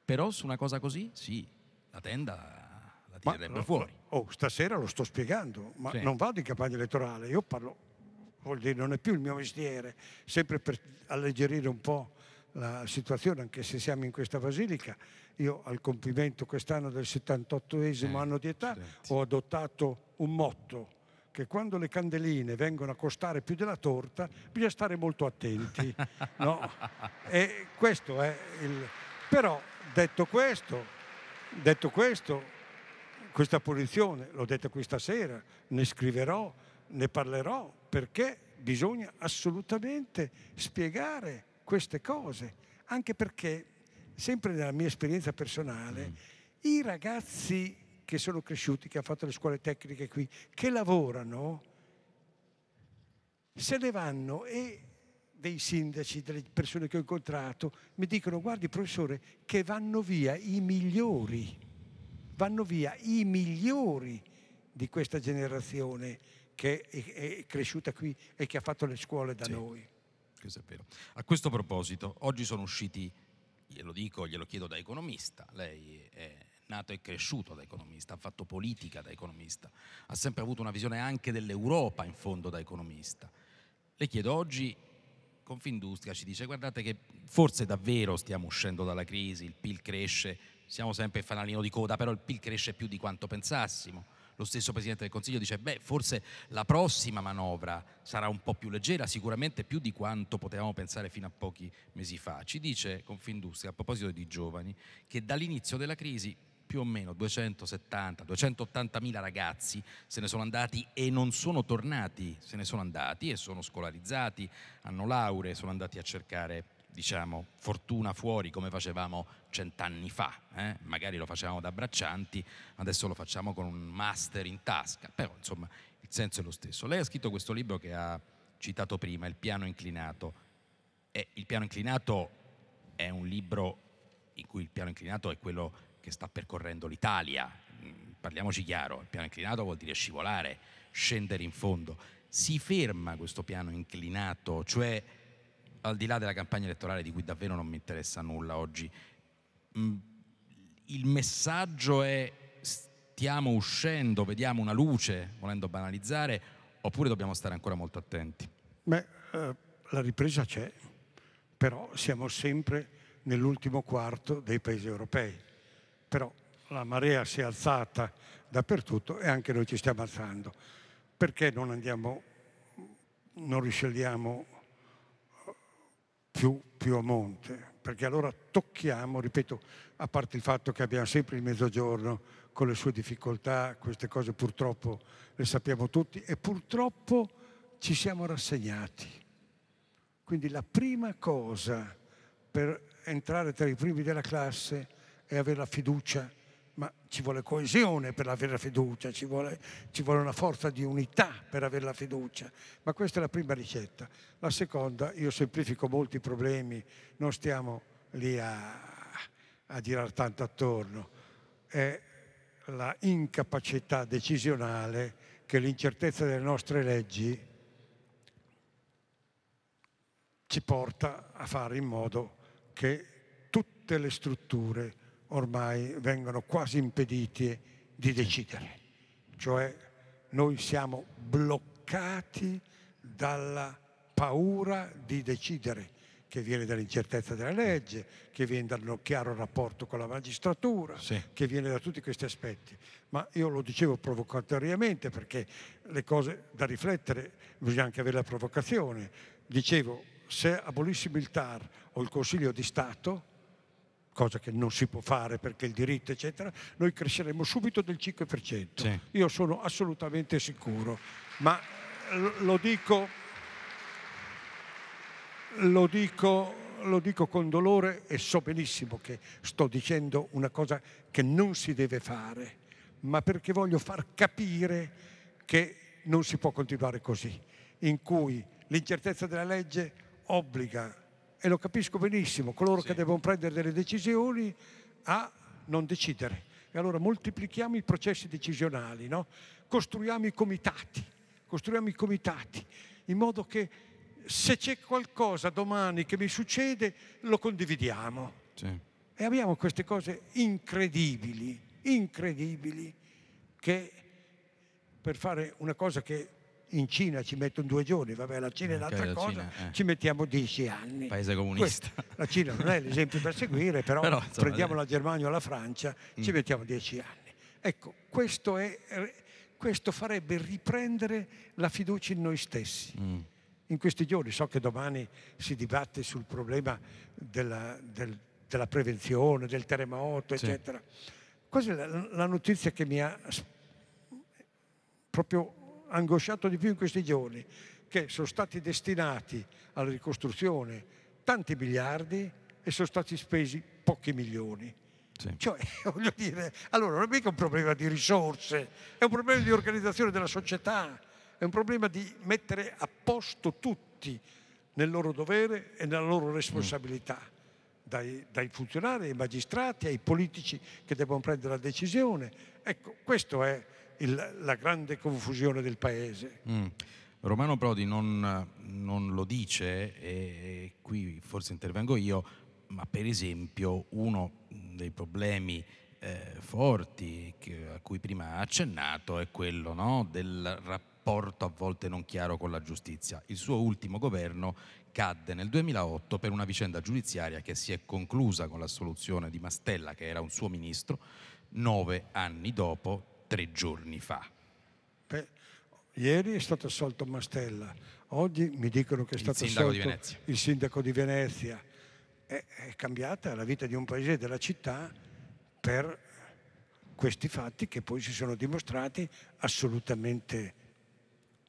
Però su una cosa così, sì, la tenda la tirerebbe ma, fuori. Oh, stasera lo sto spiegando, ma sì. non vado in campagna elettorale, io parlo, vuol dire non è più il mio mestiere, sempre per alleggerire un po' la situazione, anche se siamo in questa basilica. Io al compimento quest'anno del 78esimo eh, anno di età studenti. ho adottato un motto che quando le candeline vengono a costare più della torta bisogna stare molto attenti. no? E questo è il... Però detto questo, detto questo, questa posizione, l'ho detta questa sera, ne scriverò, ne parlerò perché bisogna assolutamente spiegare queste cose, anche perché, sempre nella mia esperienza personale, i ragazzi che sono cresciuti, che hanno fatto le scuole tecniche qui, che lavorano, se ne vanno e dei sindaci, delle persone che ho incontrato, mi dicono guardi professore che vanno via i migliori, vanno via i migliori di questa generazione che è, cresciuta qui e che ha fatto le scuole da sì. noi anche se è vero. A questo proposito, oggi sono usciti, glielo dico, glielo chiedo da economista, lei è nato e cresciuto da economista, ha fatto politica da economista, ha sempre avuto una visione anche dell'Europa in fondo da economista. Le chiedo oggi Confindustria ci dice guardate che forse davvero stiamo uscendo dalla crisi, il PIL cresce, siamo sempre il fanalino di coda, però il PIL cresce più di quanto pensassimo lo stesso Presidente del Consiglio dice, beh, forse la prossima manovra sarà un po' più leggera, sicuramente più di quanto potevamo pensare fino a pochi mesi fa. Ci dice Confindustria, a proposito di giovani, che dall'inizio della crisi più o meno 270, 280 mila ragazzi se ne sono andati e non sono tornati, se ne sono andati e sono scolarizzati, hanno lauree, sono andati a cercare diciamo, fortuna fuori come facevamo cent'anni fa. Eh? Magari lo facevamo da braccianti, adesso lo facciamo con un master in tasca, però insomma il senso è lo stesso. Lei ha scritto questo libro che ha citato prima, Il piano inclinato. E il piano inclinato è un libro in cui il piano inclinato è quello che sta percorrendo l'Italia. Mm, parliamoci chiaro, il piano inclinato vuol dire scivolare, scendere in fondo. Si ferma questo piano inclinato, cioè al di là della campagna elettorale di cui davvero non mi interessa nulla oggi, mm, il messaggio è stiamo uscendo, vediamo una luce, volendo banalizzare, oppure dobbiamo stare ancora molto attenti? Beh, eh, la ripresa c'è, però siamo sempre nell'ultimo quarto dei paesi europei. Però la marea si è alzata dappertutto e anche noi ci stiamo alzando. Perché non andiamo, non riscegliamo più, più a monte, perché allora tocchiamo, ripeto, a parte il fatto che abbiamo sempre il mezzogiorno con le sue difficoltà, queste cose purtroppo le sappiamo tutti e purtroppo ci siamo rassegnati. Quindi la prima cosa per entrare tra i primi della classe è avere la fiducia ma ci vuole coesione per avere la fiducia, ci vuole, ci vuole, una forza di unità per avere la fiducia. Ma questa è la prima ricetta. La seconda, io semplifico molti problemi, non stiamo lì a, a girare tanto attorno, è la incapacità decisionale che l'incertezza delle nostre leggi ci porta a fare in modo che tutte le strutture ormai vengono quasi impediti di decidere, cioè noi siamo bloccati dalla paura di decidere, che viene dall'incertezza della legge, che viene dal non chiaro rapporto con la magistratura, sì. che viene da tutti questi aspetti. Ma io lo dicevo provocatoriamente perché le cose da riflettere bisogna anche avere la provocazione. Dicevo, se abolissimo il TAR o il Consiglio di Stato, cosa che non si può fare perché il diritto, eccetera, noi cresceremo subito del 5%. Sì. Io sono assolutamente sicuro, ma lo dico, lo, dico, lo dico, con dolore e so benissimo che sto dicendo una cosa che non si deve fare, ma perché voglio far capire che non si può continuare così, in cui l'incertezza della legge obbliga e lo capisco benissimo, coloro sì. che devono prendere delle decisioni a non decidere. E allora moltiplichiamo i processi decisionali, no? costruiamo i comitati, costruiamo i comitati, in modo che se c'è qualcosa domani che mi succede lo condividiamo. Sì. E abbiamo queste cose incredibili, incredibili, che per fare una cosa che in Cina ci mettono due giorni, vabbè la Cina è un'altra okay, cosa, eh. ci mettiamo dieci anni. Paese comunista. Questo, la Cina non è l'esempio per seguire, però, però insomma, prendiamo la Germania o la Francia, mm. ci mettiamo dieci anni. Ecco, questo, è, questo, farebbe riprendere la fiducia in noi stessi. Mm. In questi giorni so che domani si dibatte sul problema della, del, della prevenzione, del terremoto, eccetera. Sì. Questa è la, la notizia che mi ha proprio angosciato di più in questi giorni, che sono stati destinati alla ricostruzione tanti miliardi e sono stati spesi pochi milioni. Sì. Cioè, voglio dire, allora non è mica un problema di risorse, è un problema di organizzazione della società, è un problema di mettere a posto tutti nel loro dovere e nella loro responsabilità, mm. dai, dai funzionari ai magistrati, ai politici che devono prendere la decisione. Ecco, questo è il, la grande confusione del paese. Mm. Romano Prodi non, non, lo dice e qui forse intervengo io, ma per esempio uno dei problemi eh, forti che, a cui prima ha accennato è quello no, del rapporto a volte non chiaro con la giustizia. Il suo ultimo governo cadde nel 2008 per una vicenda giudiziaria che si è conclusa con l'assoluzione di Mastella, che era un suo ministro, nove anni dopo, tre giorni fa. Beh, ieri è stato assolto Mastella, oggi mi dicono che è stato assolto il sindaco di Venezia. È, è cambiata la vita di un paese e della città per questi fatti che poi si sono dimostrati assolutamente...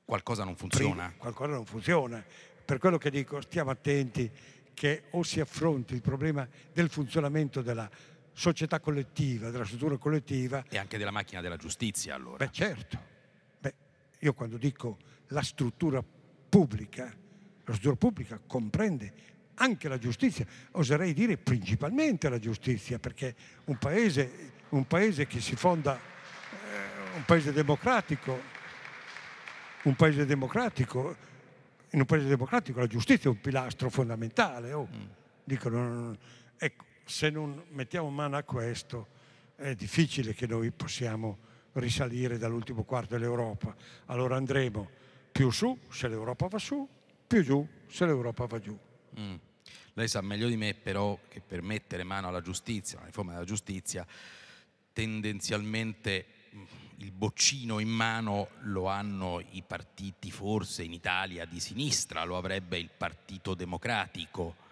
Qualcosa non funziona. Prima, qualcosa non funziona. Per quello che dico, stiamo attenti che o si affronti il problema del funzionamento della città, società collettiva, della struttura collettiva. E anche della macchina della giustizia allora. Beh certo, Beh, io quando dico la struttura pubblica, la struttura pubblica comprende anche la giustizia, oserei dire principalmente la giustizia, perché un paese, un paese che si fonda, eh, un paese democratico, un paese democratico, in un paese democratico la giustizia è un pilastro fondamentale. Oh. Mm. Dicono, ecco, se non mettiamo mano a questo è difficile che noi possiamo risalire dall'ultimo quarto dell'Europa. Allora andremo più su se l'Europa va su, più giù se l'Europa va giù. Mm. Lei sa meglio di me però che per mettere mano alla giustizia, alla riforma della giustizia, tendenzialmente mm, il boccino in mano lo hanno i partiti forse in Italia di sinistra, lo avrebbe il Partito Democratico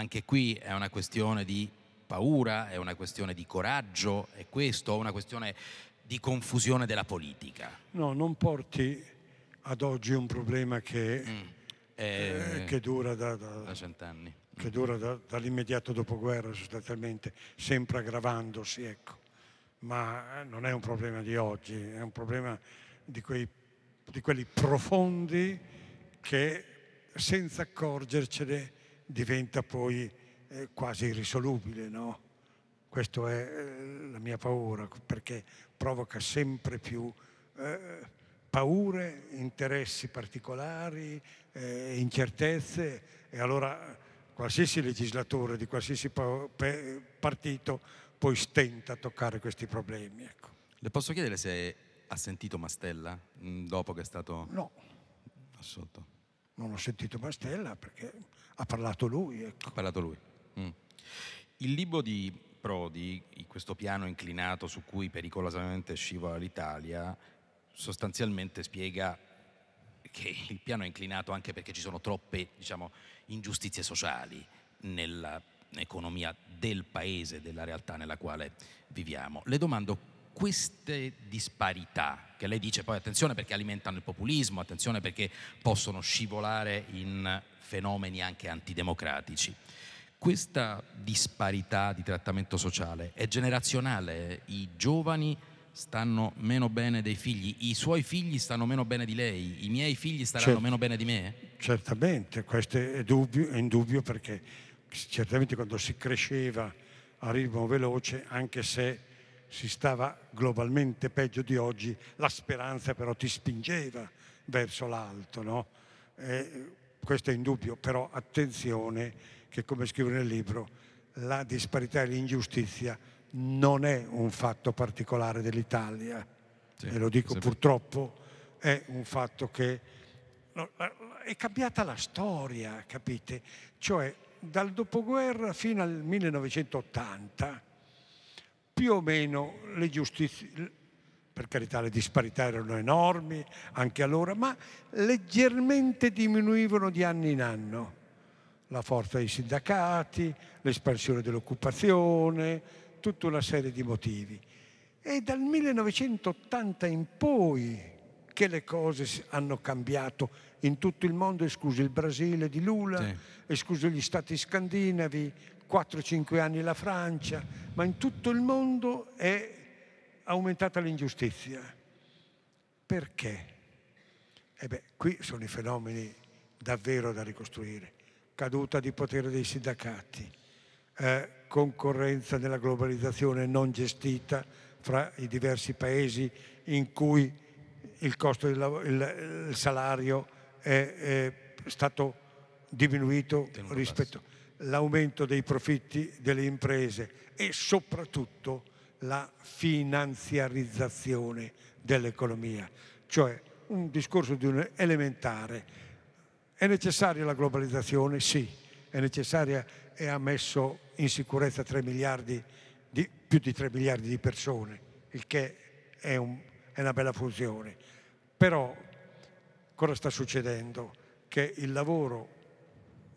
anche qui è una questione di paura, è una questione di coraggio, è questo, è una questione di confusione della politica. No, non porti ad oggi un problema che, mm. eh, eh, che dura da, da, da cent'anni. Che mm. dura da, dall'immediato dopoguerra sostanzialmente, sempre aggravandosi, ecco. Ma eh, non è un problema di oggi, è un problema di, quei, di quelli profondi che senza accorgercene diventa poi eh, quasi irrisolubile, no? Questa è eh, la mia paura, perché provoca sempre più eh, paure, interessi particolari, eh, incertezze e allora qualsiasi legislatore di qualsiasi partito poi stenta a toccare questi problemi. Ecco. Le posso chiedere se ha sentito Mastella mh, mm, dopo che è stato no. assolto? non ho sentito Bastella perché ha parlato lui. Ecco. Ha parlato lui. Mm. Il libro di Prodi, questo piano inclinato su cui pericolosamente scivola l'Italia, sostanzialmente spiega che il piano è inclinato anche perché ci sono troppe diciamo, ingiustizie sociali nell'economia del paese, della realtà nella quale viviamo. Le domando queste disparità, che lei dice poi attenzione perché alimentano il populismo, attenzione perché possono scivolare in fenomeni anche antidemocratici, questa disparità di trattamento sociale è generazionale, i giovani stanno meno bene dei figli, i suoi figli stanno meno bene di lei, i miei figli staranno Cert- meno bene di me? Certamente, questo è, dubbio, è indubbio perché certamente quando si cresceva a ritmo veloce, anche se si stava globalmente peggio di oggi, la speranza però ti spingeva verso l'alto, no? eh, questo è indubbio, però attenzione che come scrivo nel libro, la disparità e l'ingiustizia non è un fatto particolare dell'Italia, sì, e lo dico sempre. purtroppo, è un fatto che no, è cambiata la storia, capite? Cioè dal dopoguerra fino al 1980 più o meno le giustizie, per carità le disparità erano enormi anche allora, ma leggermente diminuivano di anno in anno la forza dei sindacati, l'espansione dell'occupazione, tutta una serie di motivi. È dal 1980 in poi che le cose hanno cambiato in tutto il mondo, escluso il Brasile di Lula, sì. escluso gli stati scandinavi, 4-5 anni la Francia, ma in tutto il mondo è aumentata l'ingiustizia. Perché? E eh beh, qui sono i fenomeni davvero da ricostruire. Caduta di potere dei sindacati, eh, concorrenza nella globalizzazione non gestita fra i diversi paesi in cui il, del, il, il salario è, è, stato diminuito rispetto... Basso l'aumento dei profitti delle imprese e soprattutto la finanziarizzazione dell'economia, cioè un discorso di un elementare. È necessaria la globalizzazione? Sì, è necessaria e ha messo in sicurezza di, più di 3 miliardi di persone, il che è, un, è una bella funzione. Però cosa sta succedendo? Che il lavoro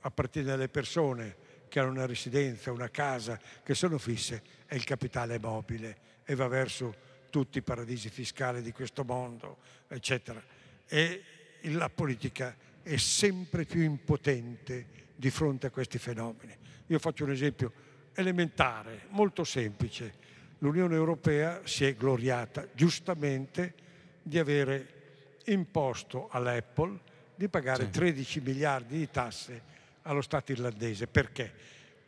appartiene alle persone che hanno una residenza, una casa, che sono fisse, è il capitale mobile e va verso tutti i paradisi fiscali di questo mondo, eccetera. E la politica è sempre più impotente di fronte a questi fenomeni. Io faccio un esempio elementare, molto semplice. L'Unione Europea si è gloriata giustamente di avere imposto all'Apple di pagare sì. 13 miliardi di tasse allo Stato irlandese. Perché?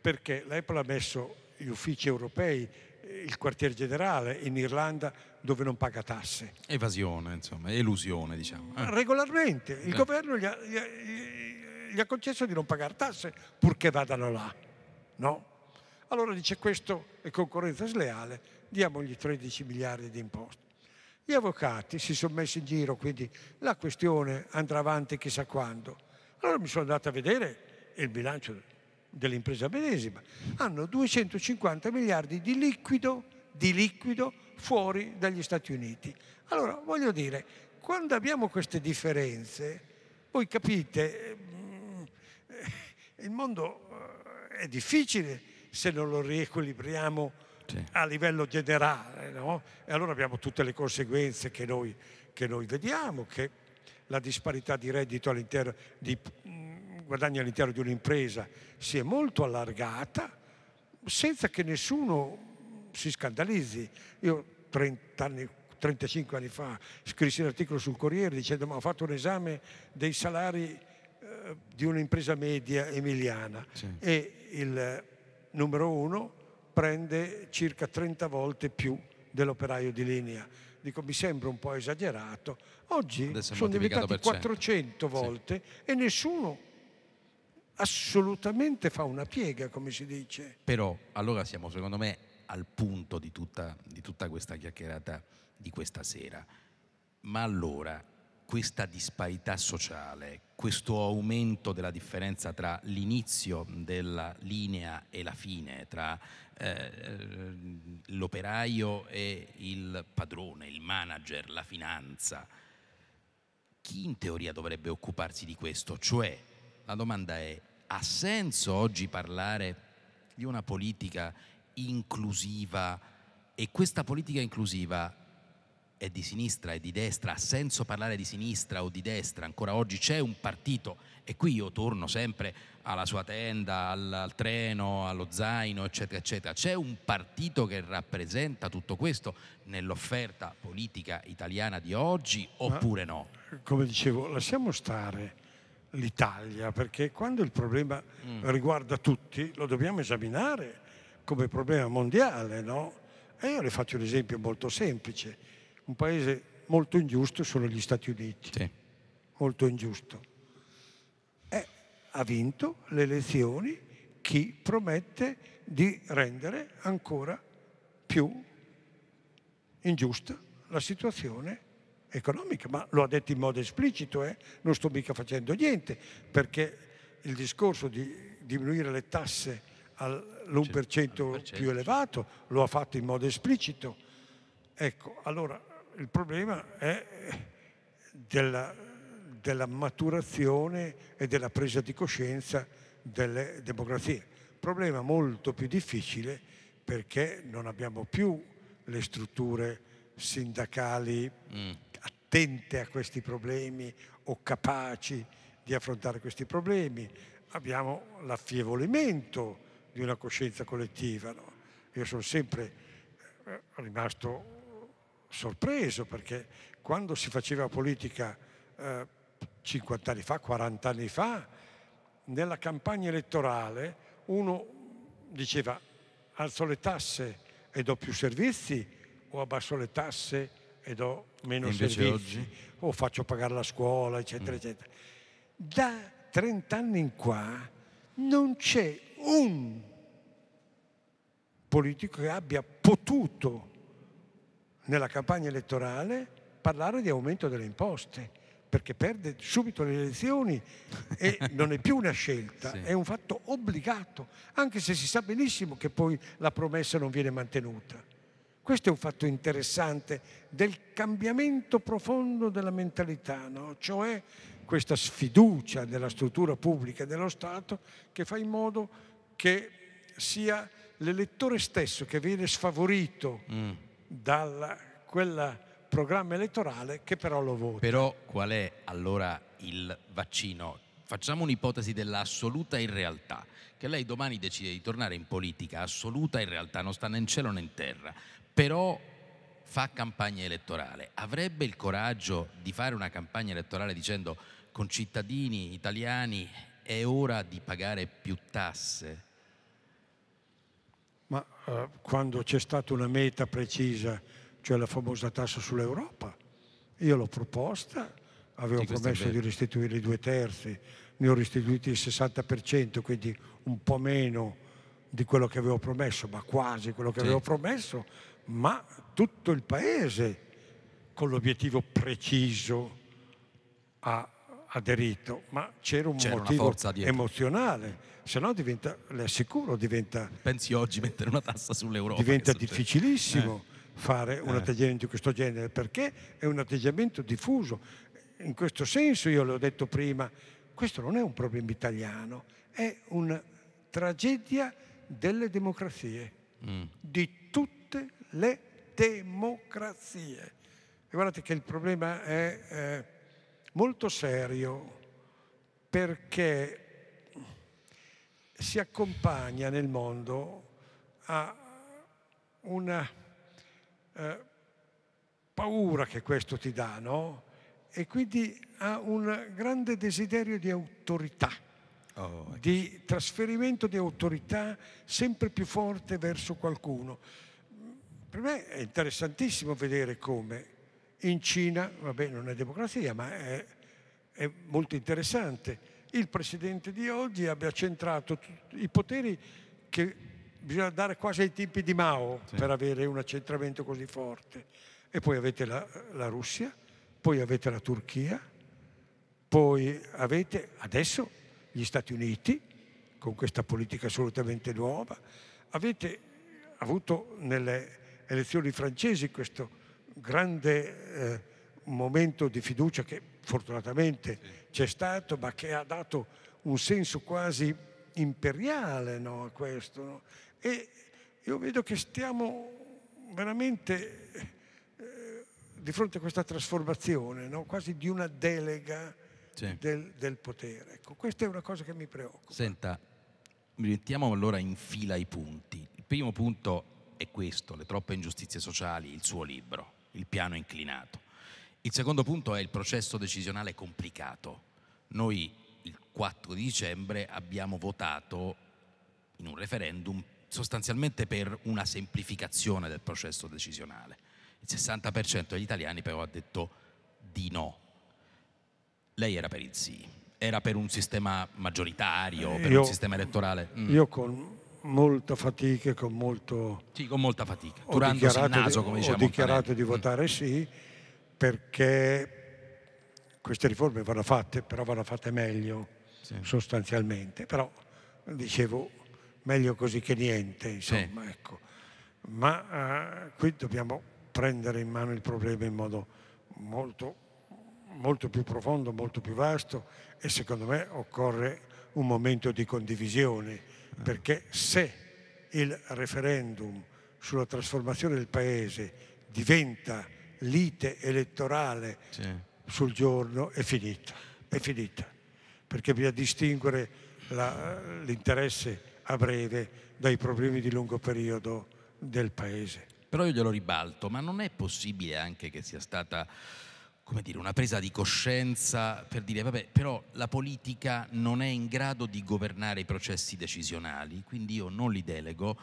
Perché l'Apple ha messo gli uffici europei, eh, il quartier generale in Irlanda dove non paga tasse. Evasione, insomma, elusione diciamo. Eh. Regolarmente, il eh. governo gli ha, gli, ha, gli ha, concesso di non pagare tasse purché vadano là, no? Allora dice questo è concorrenza sleale, diamogli 13 miliardi di imposte. Gli avvocati si sono messi in giro, quindi la questione andrà avanti chissà quando. Allora mi sono andato a vedere il bilancio dell'impresa medesima, hanno 250 miliardi di liquido, di liquido fuori dagli Stati Uniti. Allora, voglio dire, quando abbiamo queste differenze, voi capite, eh, il mondo eh, è difficile se non lo riequilibriamo sì. a livello generale, no? E allora abbiamo tutte le conseguenze che noi, che noi vediamo, che la disparità di reddito all'interno di guadagni all'interno di un'impresa si è molto allargata senza che nessuno si scandalizzi. Io 30 anni, 35 anni fa scrissi un articolo sul Corriere dicendo ma ho fatto un esame dei salari eh, di un'impresa media emiliana sì. e il numero uno prende circa 30 volte più dell'operaio di linea. Dico, mi sembra un po' esagerato. Oggi sono diventati 400 volte sì. e nessuno assolutamente fa una piega, come si dice. Però allora siamo, secondo me, al punto di tutta, di tutta questa chiacchierata di questa sera. Ma allora questa disparità sociale, questo aumento della differenza tra l'inizio della linea e la fine, tra eh, eh l'operaio e il padrone, il manager, la finanza, chi in teoria dovrebbe occuparsi di questo? Cioè, la domanda è, ha senso oggi parlare di una politica inclusiva e questa politica inclusiva è di sinistra, e di destra, ha senso parlare di sinistra o di destra, ancora oggi c'è un partito e qui io torno sempre alla sua tenda, al, al treno, allo zaino, eccetera, eccetera, c'è un partito che rappresenta tutto questo nell'offerta politica italiana di oggi oppure Ma, no? Come dicevo, lasciamo stare l'Italia, perché quando il problema mm. riguarda tutti lo dobbiamo esaminare come problema mondiale, no? E io le faccio un esempio molto semplice. Un paese molto ingiusto sono gli Stati Uniti. Sì. Molto ingiusto. E ha vinto le elezioni chi promette di rendere ancora più ingiusta la situazione economica, ma lo ha detto in modo esplicito, eh? non sto mica facendo niente, perché il discorso di diminuire le tasse all'1% certo, più elevato lo ha fatto in modo esplicito. Ecco, allora il problema è eh, della, della maturazione e della presa di coscienza delle democrazie. Problema molto più difficile perché non abbiamo più le strutture sindacali mm attente a questi problemi o capaci di affrontare questi problemi. Abbiamo l'affievolimento di una coscienza collettiva. No? Io sono sempre eh, rimasto sorpreso perché quando si faceva politica eh, 50 anni fa, 40 anni fa, nella campagna elettorale uno diceva alzo le tasse e do più servizi o abbasso le tasse e do meno Invece servizi oggi? o faccio pagare la scuola, eccetera, mm. eccetera. Da 30 anni in qua non c'è un politico che abbia potuto nella campagna elettorale parlare di aumento delle imposte, perché perde subito le elezioni e non è più una scelta, sì. è un fatto obbligato, anche se si sa benissimo che poi la promessa non viene mantenuta. Questo è un fatto interessante del cambiamento profondo della mentalità, no? cioè questa sfiducia della struttura pubblica e dello Stato che fa in modo che sia l'elettore stesso che viene sfavorito mm. da quel programma elettorale che però lo vota. Però qual è allora il vaccino? Facciamo un'ipotesi dell'assoluta irrealtà, che lei domani decide di tornare in politica, assoluta irrealtà, non sta né in cielo né in terra però fa campagna elettorale, avrebbe il coraggio di fare una campagna elettorale dicendo concittadini italiani è ora di pagare più tasse? Ma eh, quando c'è stata una meta precisa, cioè la famosa tassa sull'Europa, io l'ho proposta, avevo sì, promesso di restituire i due terzi, ne ho restituiti il 60%, quindi un po' meno di quello che avevo promesso, ma quasi quello che sì. avevo promesso, ma tutto il Paese con l'obiettivo preciso ha aderito, ma c'era un c'era motivo emozionale, se no diventa, le assicuro, diventa... Pensi oggi mettere una tassa sull'Europa? Diventa difficilissimo eh. fare un eh. atteggiamento di questo genere, perché è un atteggiamento diffuso. In questo senso, io l'ho detto prima, questo non è un problema italiano, è una tragedia delle democrazie, mm. di tutte le democrazie. E guardate che il problema è eh, molto serio perché si accompagna nel mondo a una eh, paura che questo ti dà, no? E quindi ha un grande desiderio di autorità, oh, ecco. di trasferimento di autorità sempre più forte verso qualcuno. Per me è interessantissimo vedere come in Cina, vabbè non è democrazia, ma è, è molto interessante, il presidente di oggi abbia centrato i poteri che bisogna dare quasi ai tipi di Mao sì. per avere un accentramento così forte. E poi avete la, la Russia, poi avete la Turchia, poi avete adesso gli Stati Uniti con questa politica assolutamente nuova. Avete avuto nelle elezioni francesi, questo grande eh, momento di fiducia che fortunatamente sì. c'è stato, ma che ha dato un senso quasi imperiale no, a questo. No? E io vedo che stiamo veramente eh, di fronte a questa trasformazione, no? quasi di una delega sì. del, del, potere. Ecco, questa è una cosa che mi preoccupa. Senta, mettiamo allora in fila i punti. Il primo punto è questo, Le troppe ingiustizie sociali, il suo libro, il piano inclinato. Il secondo punto è il processo decisionale complicato. Noi il 4 di dicembre abbiamo votato in un referendum sostanzialmente per una semplificazione del processo decisionale. Il 60% degli italiani però ha detto di no. Lei era per il sì, era per un sistema maggioritario, per io, un sistema elettorale. Mm. Io con molta fatica con molto... Sì, con molta fatica, turandosi il naso, come diciamo. Ho dichiarato di mm. votare sì perché queste riforme vanno fatte, però vanno fatte meglio sì. sostanzialmente. Però, dicevo, meglio così che niente, insomma, sì. ecco. Ma eh, qui dobbiamo prendere in mano il problema in modo molto, molto più profondo, molto più vasto e secondo me occorre un momento di condivisione perché se il referendum sulla trasformazione del paese diventa lite elettorale sì. sul giorno è finita, è finita, perché bisogna distinguere l'interesse a breve dai problemi di lungo periodo del paese. Però io glielo ribalto, ma non è possibile anche che sia stata come dire, una presa di coscienza per dire, vabbè, però la politica non è in grado di governare i processi decisionali, quindi io non li delego,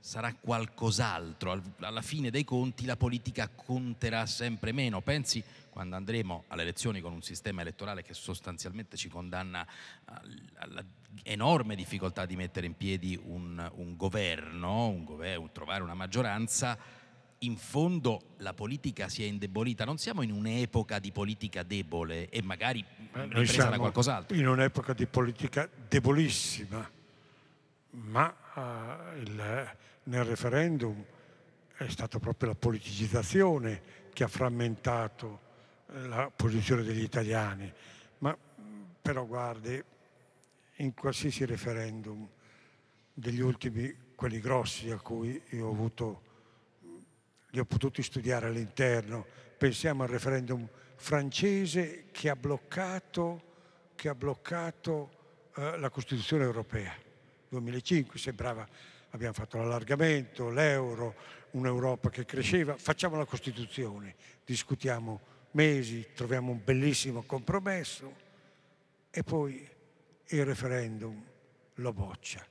sarà qualcos'altro. Alla fine dei conti la politica conterà sempre meno. Pensi quando andremo alle elezioni con un sistema elettorale che sostanzialmente ci condanna all'enorme difficoltà di mettere in piedi un, un governo, un governo, trovare una maggioranza in fondo la politica si è indebolita, non siamo in un'epoca di politica debole e magari eh, ripresa da qualcos'altro. In un'epoca di politica debolissima, ma uh, il, nel referendum è stata proprio la politicizzazione che ha frammentato eh, la posizione degli italiani, ma però guardi, in qualsiasi referendum degli ultimi, quelli grossi a cui io ho avuto li ho potuti studiare all'interno. Pensiamo al referendum francese che ha bloccato, che ha bloccato eh, la Costituzione europea. 2005 sembrava, abbiamo fatto l'allargamento, l'euro, un'Europa che cresceva, facciamo la Costituzione, discutiamo mesi, troviamo un bellissimo compromesso e poi il referendum lo boccia.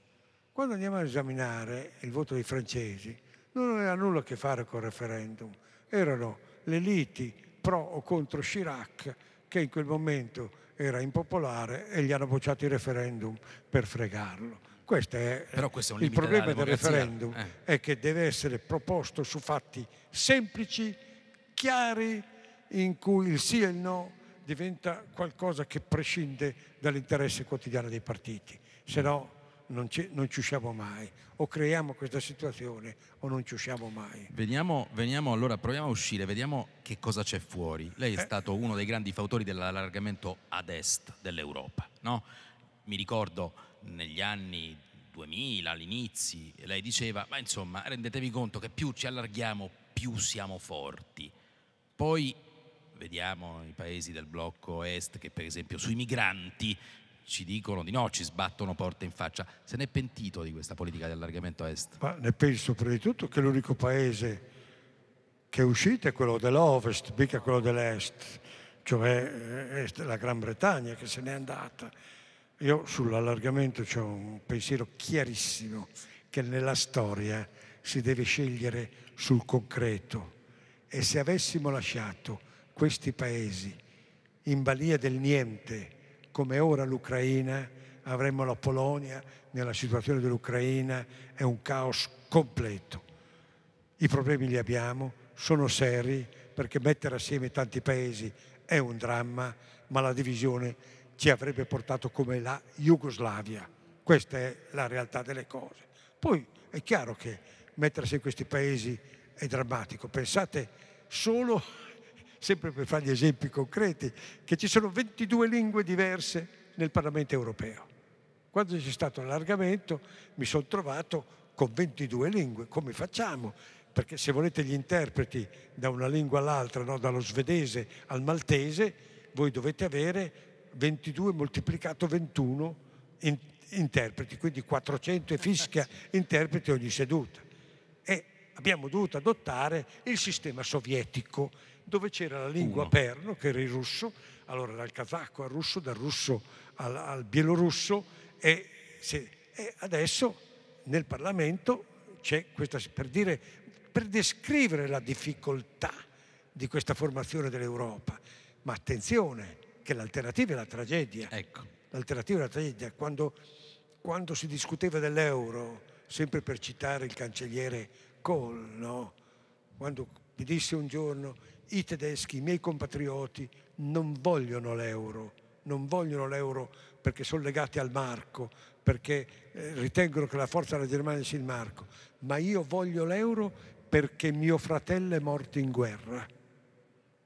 Quando andiamo a esaminare il voto dei francesi, non aveva nulla a che fare col referendum, erano le liti pro o contro Chirac che in quel momento era impopolare e gli hanno bocciato il referendum per fregarlo. Questo è, questo è il problema del referendum, eh. è che deve essere proposto su fatti semplici, chiari, in cui il sì e il no diventa qualcosa che prescinde dall'interesse quotidiano dei partiti. Se no, non, non, ci usciamo mai, o creiamo questa situazione o non ci usciamo mai. Veniamo, veniamo allora, proviamo a uscire, vediamo che cosa c'è fuori. Lei è eh. stato uno dei grandi fautori dell'allargamento ad est dell'Europa, no? Mi ricordo negli anni 2000, all'inizio, lei diceva, ma insomma rendetevi conto che più ci allarghiamo, più siamo forti. Poi vediamo i paesi del blocco est che per esempio sui migranti ci dicono di no, ci sbattono porte in faccia. Se n'è pentito di questa politica di allargamento a est? Ma ne penso prima di tutto che l'unico paese che è uscito è quello dell'ovest, mica quello dell'est, cioè eh, la Gran Bretagna che se n'è andata. Io sull'allargamento ho un pensiero chiarissimo che nella storia si deve scegliere sul concreto e se avessimo lasciato questi paesi in balia del niente, come ora l'Ucraina, avremmo la Polonia, nella situazione dell'Ucraina è un caos completo. I problemi li abbiamo, sono seri, perché mettere assieme tanti paesi è un dramma, ma la divisione ci avrebbe portato come la Jugoslavia. Questa è la realtà delle cose. Poi è chiaro che mettersi in questi paesi è drammatico. Pensate solo sempre per fare gli esempi concreti, che ci sono 22 lingue diverse nel Parlamento europeo. Quando c'è stato l'allargamento mi sono trovato con 22 lingue, come facciamo? Perché se volete gli interpreti da una lingua all'altra, no? dallo svedese al maltese, voi dovete avere 22 moltiplicato 21 in interpreti, quindi 400 e fischia interpreti ogni seduta. E abbiamo dovuto adottare il sistema sovietico dove c'era la lingua Uno. perno, che era il russo, allora dal kazako al russo, dal russo al, al bielorusso e, se, e, adesso nel Parlamento c'è questa, per, dire, per descrivere la difficoltà di questa formazione dell'Europa, ma attenzione che l'alternativa è la tragedia. Ecco. L'alternativa è la tragedia. Quando, quando si discuteva dell'euro, sempre per citare il cancelliere Kohl, no? quando mi disse un giorno i tedeschi, i miei compatrioti, non vogliono l'euro, non vogliono l'euro perché sono legati al marco, perché eh, ritengono che la forza della Germania sia il marco, ma io voglio l'euro perché mio fratello è morto in guerra.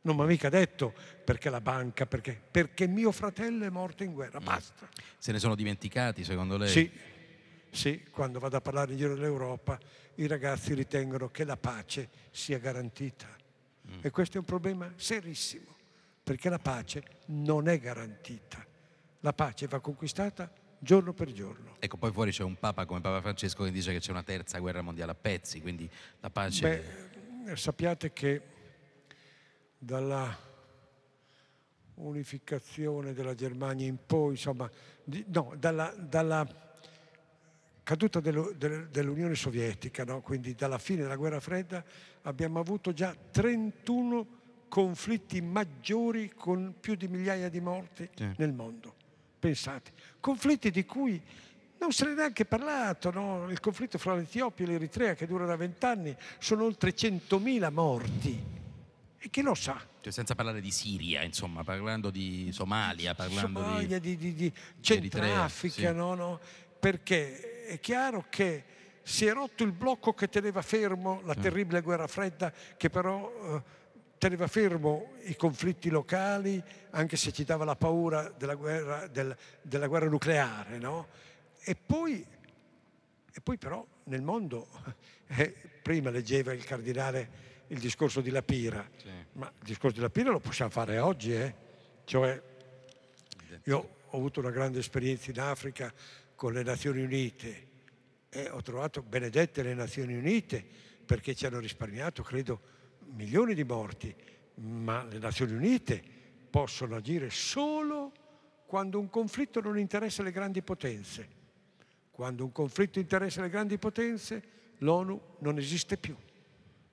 Non mi ha mica detto perché la banca, perché, perché mio fratello è morto in guerra, basta. Se ne sono dimenticati secondo lei? Sì, sì, quando vado a parlare in giro dell'Europa i ragazzi ritengono che la pace sia garantita e questo è un problema serissimo, perché la pace non è garantita. La pace va conquistata giorno per giorno. Ecco, poi fuori c'è un Papa come Papa Francesco che dice che c'è una terza guerra mondiale a pezzi, quindi la pace... Beh, sappiate che dalla unificazione della Germania in poi, insomma, no, dalla, dalla caduta dell'Unione Sovietica, no? quindi dalla fine della guerra fredda, abbiamo avuto già 31 conflitti maggiori con più di migliaia di morti sì. nel mondo. Pensate, conflitti di cui non se ne è neanche parlato, no? il conflitto fra l'Etiopia e l'Eritrea che dura da vent'anni, sono oltre 100.000 morti. E chi lo sa? Cioè, senza parlare di Siria, insomma, parlando di Somalia, parlando Somalia, di, di, di, di Centrafrica, sì. no, no? Perché è chiaro che si è rotto il blocco che teneva fermo la mm. terribile guerra fredda, che però eh, teneva fermo i conflitti locali, anche se ci dava la paura della guerra, del, della guerra nucleare. No? E, poi, e, poi, però nel mondo, eh, prima leggeva il cardinale il discorso di Lapira, sì. ma il discorso di Lapira lo possiamo fare oggi, eh? cioè io ho avuto una grande esperienza in Africa con le Nazioni Unite. E ho trovato benedette le Nazioni Unite perché ci hanno risparmiato, credo, milioni di morti, ma le Nazioni Unite possono agire solo quando un conflitto non interessa le grandi potenze. Quando un conflitto interessa le grandi potenze, l'ONU non esiste più,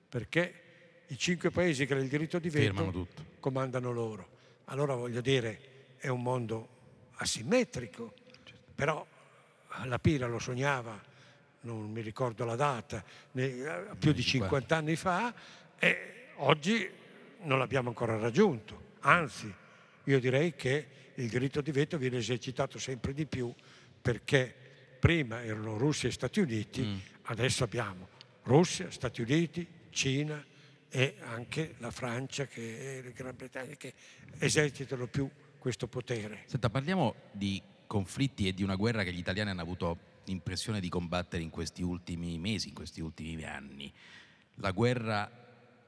perché i cinque paesi che hanno il diritto di veto comandano loro. Allora voglio dire, è un mondo asimmetrico, certo. però la Pira lo sognava, non mi ricordo la data, più di 50 anni fa e oggi non l'abbiamo ancora raggiunto. Anzi, io direi che il diritto di veto viene esercitato sempre di più perché prima erano Russia e Stati Uniti, mm. adesso abbiamo Russia, Stati Uniti, Cina e anche la Francia e la Gran Bretagna che esercitano più questo potere. Senta, parliamo di conflitti e di una guerra che gli italiani hanno avuto l'impressione di combattere in questi ultimi mesi, in questi ultimi anni. La guerra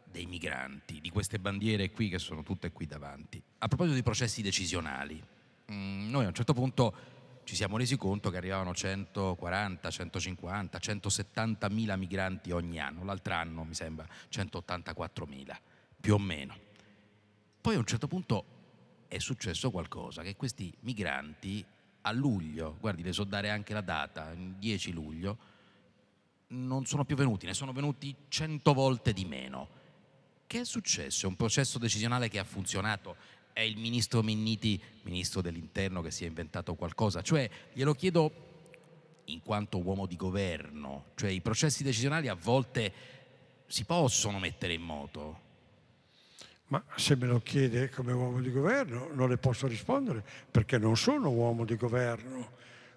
dei migranti, di queste bandiere qui che sono tutte qui davanti. A proposito di processi decisionali, mm, noi a un certo punto ci siamo resi conto che arrivavano 140, 150, 170 mila migranti ogni anno, l'altro anno mi sembra 184 mila, più o meno. Poi a un certo punto è successo qualcosa, che questi migranti a luglio, guardi, le so dare anche la data, 10 luglio, non sono più venuti, ne sono venuti 100 volte di meno. Che è successo? È un processo decisionale che ha funzionato? È il ministro Minniti, ministro dell'interno, che si è inventato qualcosa? Cioè, glielo chiedo in quanto uomo di governo, cioè i processi decisionali a volte si possono mettere in moto, ma se me lo chiede come uomo di governo non le posso rispondere perché non sono uomo di governo,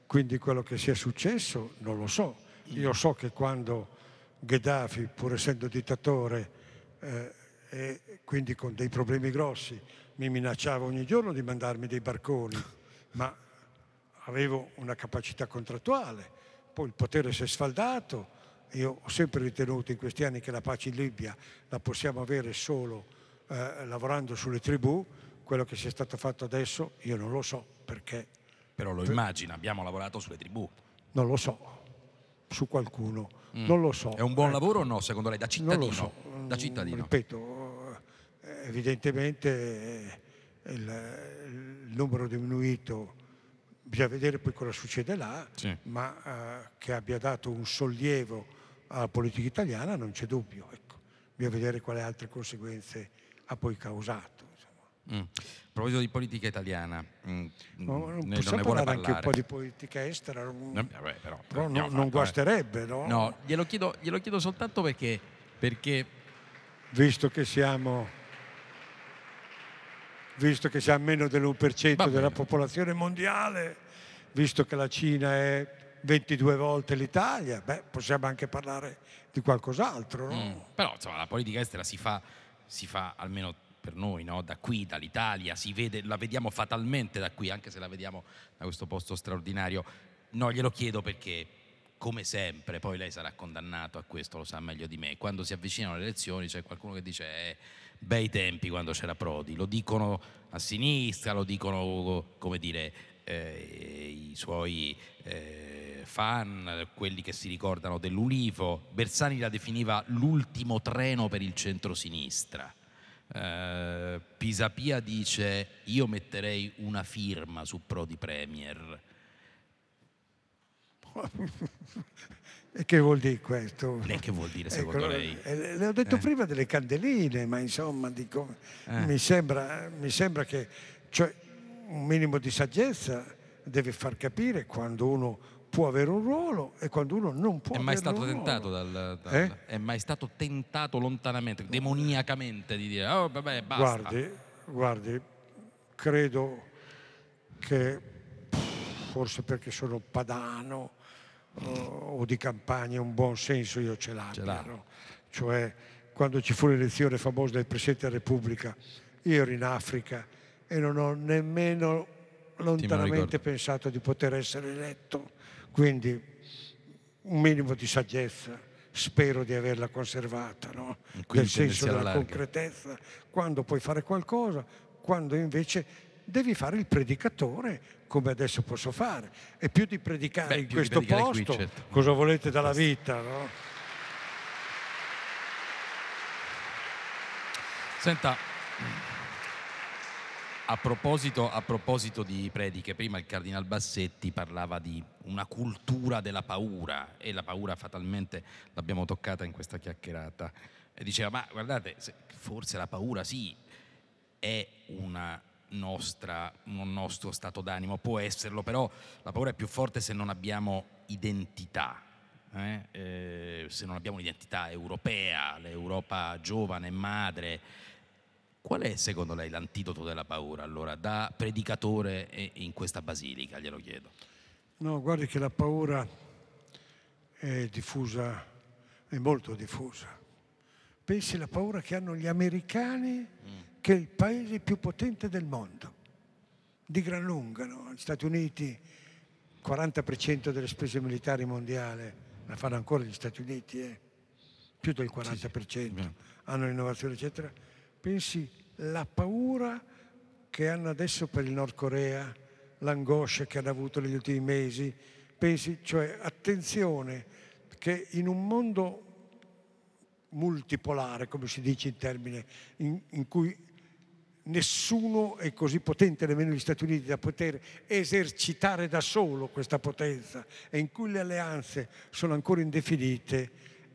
quindi quello che sia successo non lo so. Io so che quando Gheddafi, pur essendo dittatore eh, e quindi con dei problemi grossi, mi minacciava ogni giorno di mandarmi dei barconi, ma avevo una capacità contrattuale, poi il potere si è sfaldato, io ho sempre ritenuto in questi anni che la pace in Libia la possiamo avere solo eh, lavorando sulle tribù, quello che sia stato fatto adesso io non lo so perché... Però lo per... immagina, abbiamo lavorato sulle tribù. Non lo so, su qualcuno, mm. non lo so. È un buon ecco. lavoro o no, secondo lei, da cittadino? So. Da cittadino. Ripeto, eh, evidentemente eh, il, il numero diminuito bisogna vedere poi cosa succede là, sì. ma eh, che abbia dato un sollievo alla politica italiana non c'è dubbio. Ecco. Bisogna vedere quali altre conseguenze ha poi causato. Mm. A proposito di politica italiana, mm, no, mm, non possiamo parlare anche un po' di politica estera, no, vabbè, però, però no, non, guasterebbe, no? No, glielo chiedo, glielo chiedo soltanto perché, perché... Visto che siamo visto che siamo meno dell'1% della popolazione mondiale, visto che la Cina è 22 volte l'Italia, beh, possiamo anche parlare di qualcos'altro. No? Mm, però insomma, la politica estera si fa si fa almeno per noi, no? da qui, dall'Italia, vede, la vediamo fatalmente da qui, anche se la vediamo da questo posto straordinario. No, glielo chiedo perché, come sempre, poi lei sarà condannato a questo, lo sa meglio di me, quando si avvicinano le elezioni c'è qualcuno che dice, eh, bei tempi quando c'era Prodi, lo dicono a sinistra, lo dicono, come dire, eh, i suoi eh, fan, quelli che si ricordano dell'Ulivo. Bersani la definiva l'ultimo treno per il centrosinistra. Eh, Pisapia dice io metterei una firma su Prodi Premier. E che vuol dire questo? Lei che vuol dire secondo ecco, lei? Eh, le ho detto eh. prima delle candeline, ma insomma dico, eh. mi, sembra, mi, sembra, che cioè, un minimo di saggezza deve far capire quando uno può avere un ruolo e quando uno non può è mai stato tentato dal, dal, eh? è mai stato tentato lontanamente demoniacamente di dire oh, vabbè basta guardi, guardi credo che forse perché sono padano eh, o, di campagna un buon senso io ce l'ho. l'abbia no? cioè quando ci fu l'elezione famosa del Presidente della Repubblica io ero in Africa e non ho nemmeno lontanamente pensato di poter essere eletto. Quindi un minimo di saggezza, spero di averla conservata, no? nel senso della larga. concretezza, quando puoi fare qualcosa, quando invece devi fare il predicatore come adesso posso fare. E più di predicare Beh, in questo predicare posto, qui, certo. cosa volete dalla vita? No? Senta. A proposito, a proposito, di prediche, prima il Cardinal Bassetti parlava di una cultura della paura e la paura fatalmente l'abbiamo toccata in questa chiacchierata. E diceva, ma guardate, forse la paura sì, è nostra, un nostro stato d'animo, può esserlo, però la paura è più forte se non abbiamo identità. Eh? Eh, se non abbiamo un'identità europea, l'Europa giovane, madre, Qual è secondo lei l'antidoto della paura? Allora, da predicatore in questa basilica, glielo chiedo. No, guardi che la paura è diffusa, è molto diffusa. Pensi alla paura che hanno gli americani, mm. che è il paese più potente del mondo, di gran lunga. No? Gli Stati Uniti, 40% delle spese militari mondiali, la fanno ancora gli Stati Uniti, eh? più del 40%, sì, sì. hanno l'innovazione, eccetera Pensi alla paura che hanno adesso per il Nord Corea, l'angoscia che hanno avuto negli ultimi mesi. Pensi, cioè, attenzione, che in un mondo multipolare, come si dice in termine, in, in cui nessuno è così potente, nemmeno gli Stati Uniti, da poter esercitare da solo questa potenza e in cui le alleanze sono ancora indefinite,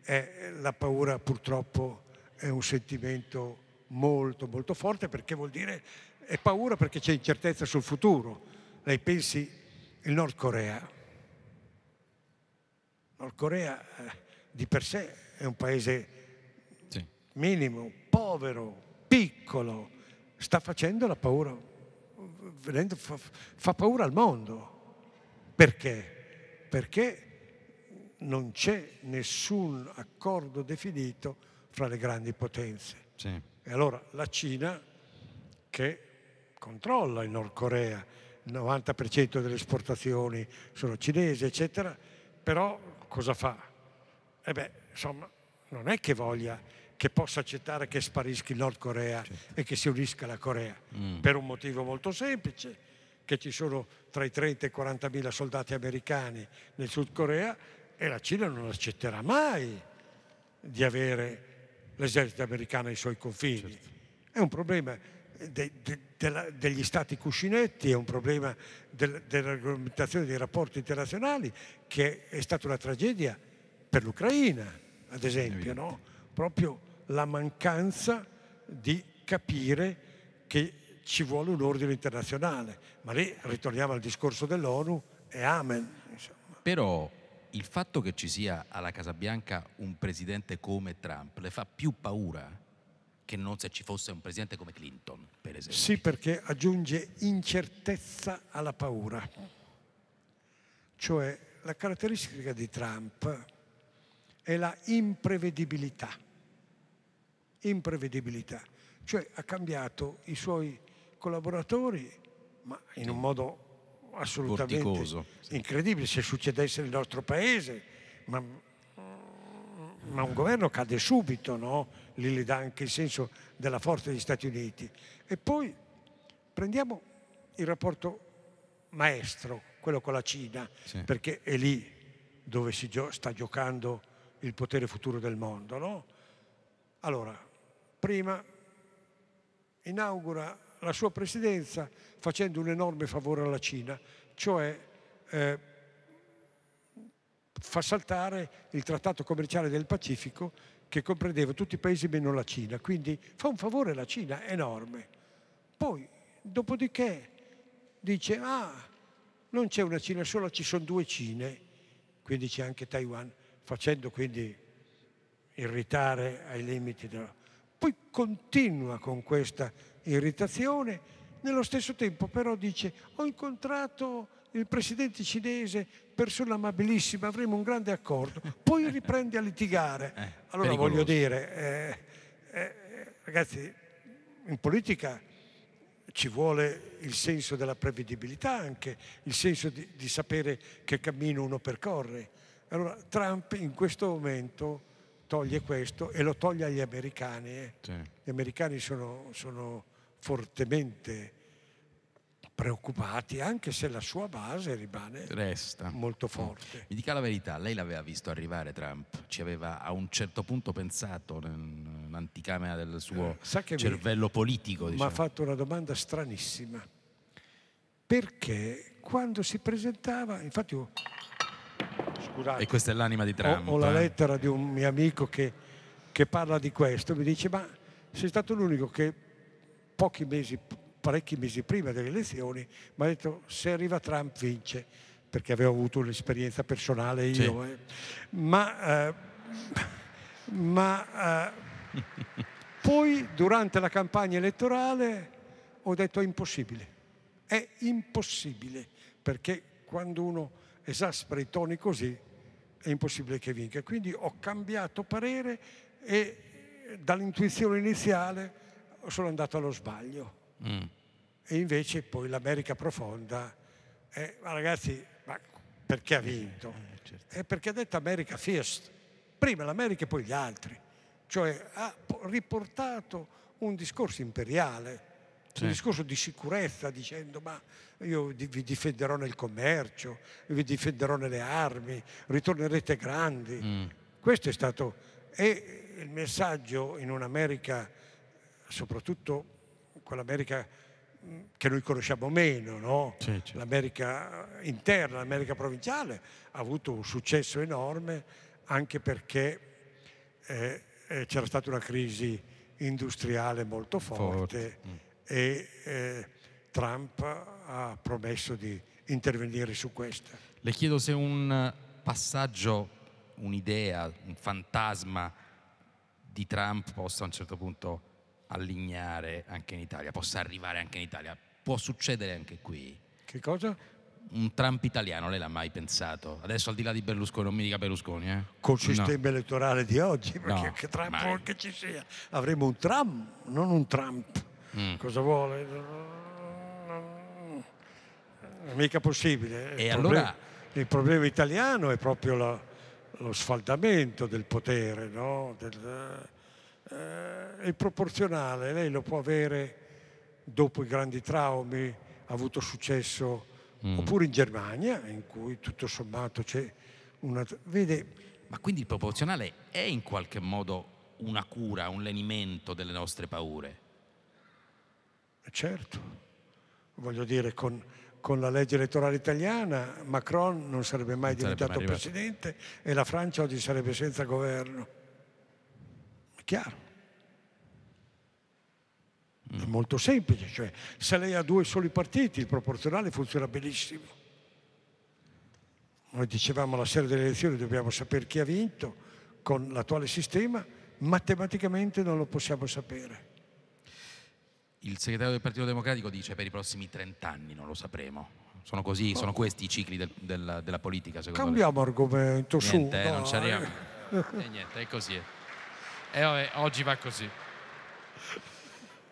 eh, la paura purtroppo è un sentimento molto molto forte perché vuol dire è paura perché c'è incertezza sul futuro. Lei pensi il Nord Corea. Nord Corea eh, di per sé è un paese sì. minimo, povero, piccolo, sta facendo la paura, fa paura al mondo. Perché? Perché non c'è nessun accordo definito fra le grandi potenze. Sì. E allora la Cina, che controlla il Nord Corea, il 90% delle esportazioni sono cinesi, eccetera, però cosa fa? E eh beh, insomma, non è che voglia che possa accettare che sparisca il Nord Corea certo. e che si unisca la Corea, mm. per un motivo molto semplice, che ci sono tra i 30 e i 40 mila soldati americani nel Sud Corea e la Cina non accetterà mai di avere l'esercito americano ai suoi confini. Certo. È un problema de, de, de, degli stati cuscinetti, è un problema della regolamentazione dei rapporti internazionali che è stata una tragedia per l'Ucraina, ad esempio, no? proprio la mancanza di capire che ci vuole un ordine internazionale. Ma lì ritorniamo al discorso dell'ONU e amen. Insomma. Però il fatto che ci sia alla Casa Bianca un presidente come Trump le fa più paura che non se ci fosse un presidente come Clinton, per esempio. Sì, perché aggiunge incertezza alla paura. Cioè la caratteristica di Trump è la imprevedibilità. Imprevedibilità. Cioè ha cambiato i suoi collaboratori, ma in un modo assolutamente Porticoso, sì. incredibile se succedesse nel nostro paese, ma, ma un governo cade subito, no? lì le dà anche il senso della forza degli Stati Uniti. E poi prendiamo il rapporto maestro, quello con la Cina, sì. perché è lì dove si gio- sta giocando il potere futuro del mondo. No? Allora, prima inaugura la sua presidenza facendo un enorme favore alla Cina, cioè eh, fa saltare il trattato commerciale del Pacifico che comprendeva tutti i paesi meno la Cina, quindi fa un favore alla Cina enorme. Poi, dopodiché, dice, ah, non c'è una Cina sola, ci sono due Cine, quindi c'è anche Taiwan, facendo quindi irritare ai limiti della... Poi continua con questa irritazione, nello stesso tempo però dice ho incontrato il presidente cinese, persona amabilissima, avremo un grande accordo, poi riprende a litigare. Eh, allora pericoloso. voglio dire, eh, eh, ragazzi, in politica ci vuole il senso della prevedibilità anche, il senso di, di sapere che cammino uno percorre. Allora Trump in questo momento toglie questo e lo toglie agli americani. Eh. Sì. Gli americani sono, sono fortemente preoccupati, anche se la sua base rimane Resta. molto forte. Mm. Mi dica la verità, lei l'aveva visto arrivare Trump, ci aveva a un certo punto pensato nell'anticamera del suo eh, cervello mi, politico. Mi diciamo. ha fatto una domanda stranissima, perché quando si presentava, infatti io, scusate, e questa è l'anima di Trump. Ho, ho la eh? lettera di un mio amico che, che parla di questo, mi dice ma sei stato l'unico che pochi mesi, parecchi mesi prima delle elezioni, mi ha detto se arriva Trump vince, perché avevo avuto un'esperienza personale io. Sì. Eh. Ma, eh, ma eh, poi durante la campagna elettorale ho detto è impossibile, è impossibile, perché quando uno esaspera i toni così è impossibile che vinca. Quindi ho cambiato parere e eh, dall'intuizione iniziale sono andato allo sbaglio. Mm. E invece poi l'America profonda, è, eh, ma ragazzi, ma perché ha vinto? Eh, certo. È eh, perché ha detto America first, prima l'America e poi gli altri. Cioè ha riportato un discorso imperiale, sì. un discorso di sicurezza dicendo ma io vi difenderò nel commercio, vi difenderò nelle armi, ritornerete grandi. Mm. Questo è stato e il messaggio in un'America soprattutto quell'America che noi conosciamo meno, no? sì, sì. Certo. l'America interna, l'America provinciale, ha avuto un successo enorme anche perché eh, eh, c'era stata una crisi industriale molto forte, forte. Mm. e eh, Trump ha promesso di intervenire su questa. Le chiedo se un passaggio, un'idea, un fantasma di Trump possa a un certo punto allignare anche in Italia, possa arrivare anche in Italia. Può succedere anche qui. Che cosa? Un Trump italiano, lei l'ha mai pensato? Adesso al di là di Berlusconi, non mi dica Berlusconi, eh? Col sistema no. elettorale di oggi, perché no, che Trump mai. che ci sia, avremo un Trump, non un Trump. Mm. Cosa vuole? Non è mica possibile. E il allora... Problema, il problema italiano è proprio la, lo sfaldamento del potere, no? Del, eh, il proporzionale lei lo può avere dopo i grandi traumi, ha avuto successo, mm. oppure in Germania, in cui tutto sommato c'è una... Vede, ma quindi il proporzionale è in qualche modo una cura, un lenimento delle nostre paure? Certo, voglio dire, con, con la legge elettorale italiana Macron non sarebbe mai non diventato sarebbe presidente e la Francia oggi sarebbe senza governo. Chiaro? È molto semplice, cioè se lei ha due soli partiti il proporzionale funziona benissimo. Noi dicevamo la sera delle elezioni dobbiamo sapere chi ha vinto con l'attuale sistema, matematicamente non lo possiamo sapere. Il segretario del Partito Democratico dice per i prossimi 30 anni non lo sapremo. Sono così, sono questi i cicli del, del, della politica secondo Cambiamo me. argomento, niente, su. Eh, no. non ci arriviamo. e eh, niente, è così. Eh. E eh, vabbè, oggi va così.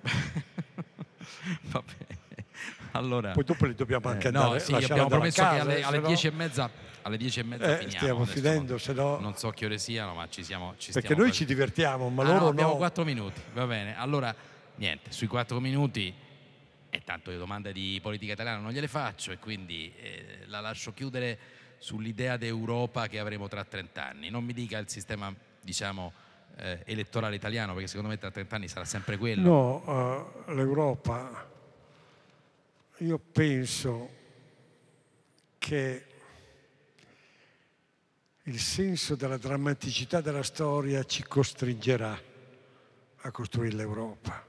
va bene. Allora, Poi dopo li dobbiamo eh, anche eh, no, sì, abbiamo promesso casa, che alle, alle dieci e mezza alle 10 e mezza eh, finiamo. Stiamo finendo, non, se no. Non so che ore siano, ma ci siamo. Ci Perché stiamo noi ci divertiamo, ma ah, loro no. Abbiamo no. minuti, va bene. Allora, niente, sui 4 minuti. E eh, tanto le domande di politica italiana non gliele faccio e quindi eh, la lascio chiudere sull'idea d'Europa che avremo tra 30 anni. Non mi dica il sistema, diciamo, eh, elettorale italiano, perché secondo me tra 30 anni sarà sempre quello. No, uh, l'Europa, io penso che il senso della drammaticità della storia ci costringerà a costruire l'Europa.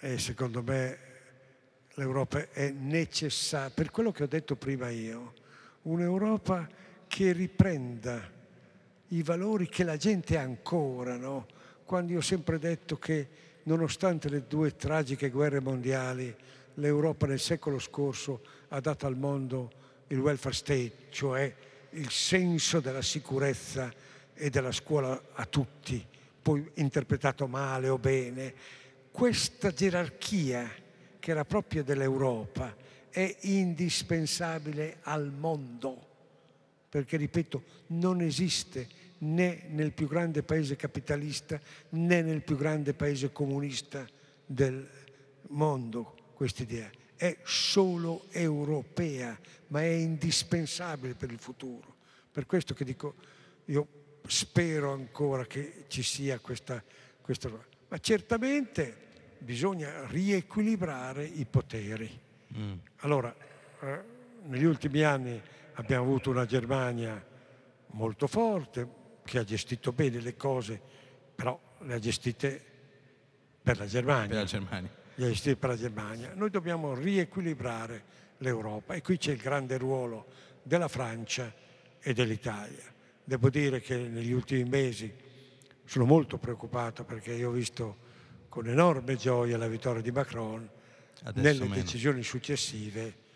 E secondo me l'Europa è necessaria, per quello che ho detto prima io, un'Europa che riprenda i valori che la gente ancora, no? quando io ho sempre detto che nonostante le due tragiche guerre mondiali, l'Europa nel secolo scorso ha dato al mondo il welfare state, cioè il senso della sicurezza e della scuola a tutti, poi interpretato male o bene. Questa gerarchia che era propria dell'Europa è indispensabile al mondo perché ripeto, non esiste né nel più grande paese capitalista né nel più grande paese comunista del mondo questa idea. È solo europea, ma è indispensabile per il futuro. Per questo che dico, io spero ancora che ci sia questa... questa ma certamente bisogna riequilibrare i poteri. Mm. Allora, eh, negli ultimi anni Abbiamo avuto una Germania molto forte, che ha gestito bene le cose, però le ha gestite per la Germania. Per la Germania. Le ha gestite per la Germania. Noi dobbiamo riequilibrare l'Europa e qui c'è il grande ruolo della Francia e dell'Italia. Devo dire che negli ultimi mesi sono molto preoccupato perché io ho visto con enorme gioia la vittoria di Macron. Adesso Nelle meno. decisioni successive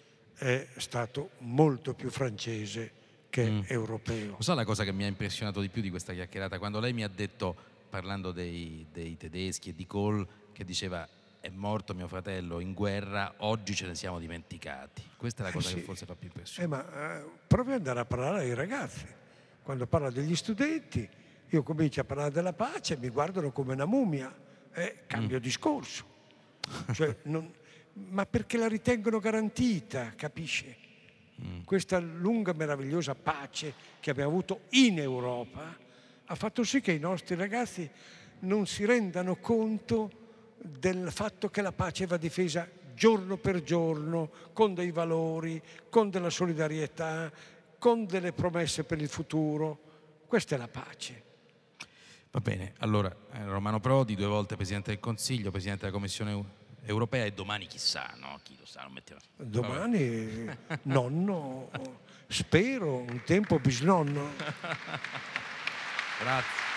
è stato molto più francese che mm. europeo. Lo so la cosa che mi ha impressionato di più di questa chiacchierata? Quando lei mi ha detto, parlando dei, dei tedeschi e di Kohl, che diceva è morto mio fratello in guerra, oggi ce ne siamo dimenticati. Questa è la eh cosa sì. che forse fa più impressione. Eh, ma eh, proprio andare a parlare ai ragazzi. Quando parla degli studenti, io comincio a parlare della pace, mi guardano come una mummia e eh, cambio mm. discorso. Cioè, non, ma perché la ritengono garantita, capisce? Mm. Questa lunga, meravigliosa pace che abbiamo avuto in Europa ha fatto sì che i nostri ragazzi non si rendano conto del fatto che la pace va difesa giorno per giorno, con dei valori, con della solidarietà, con delle promesse per il futuro. Questa è la pace. Va bene, allora eh, Romano Prodi, due volte Presidente del Consiglio, Presidente della Commissione europea e domani chissà, no? Chi lo sa, non mettiamo... Domani nonno, spero, un tempo bisnonno. Grazie.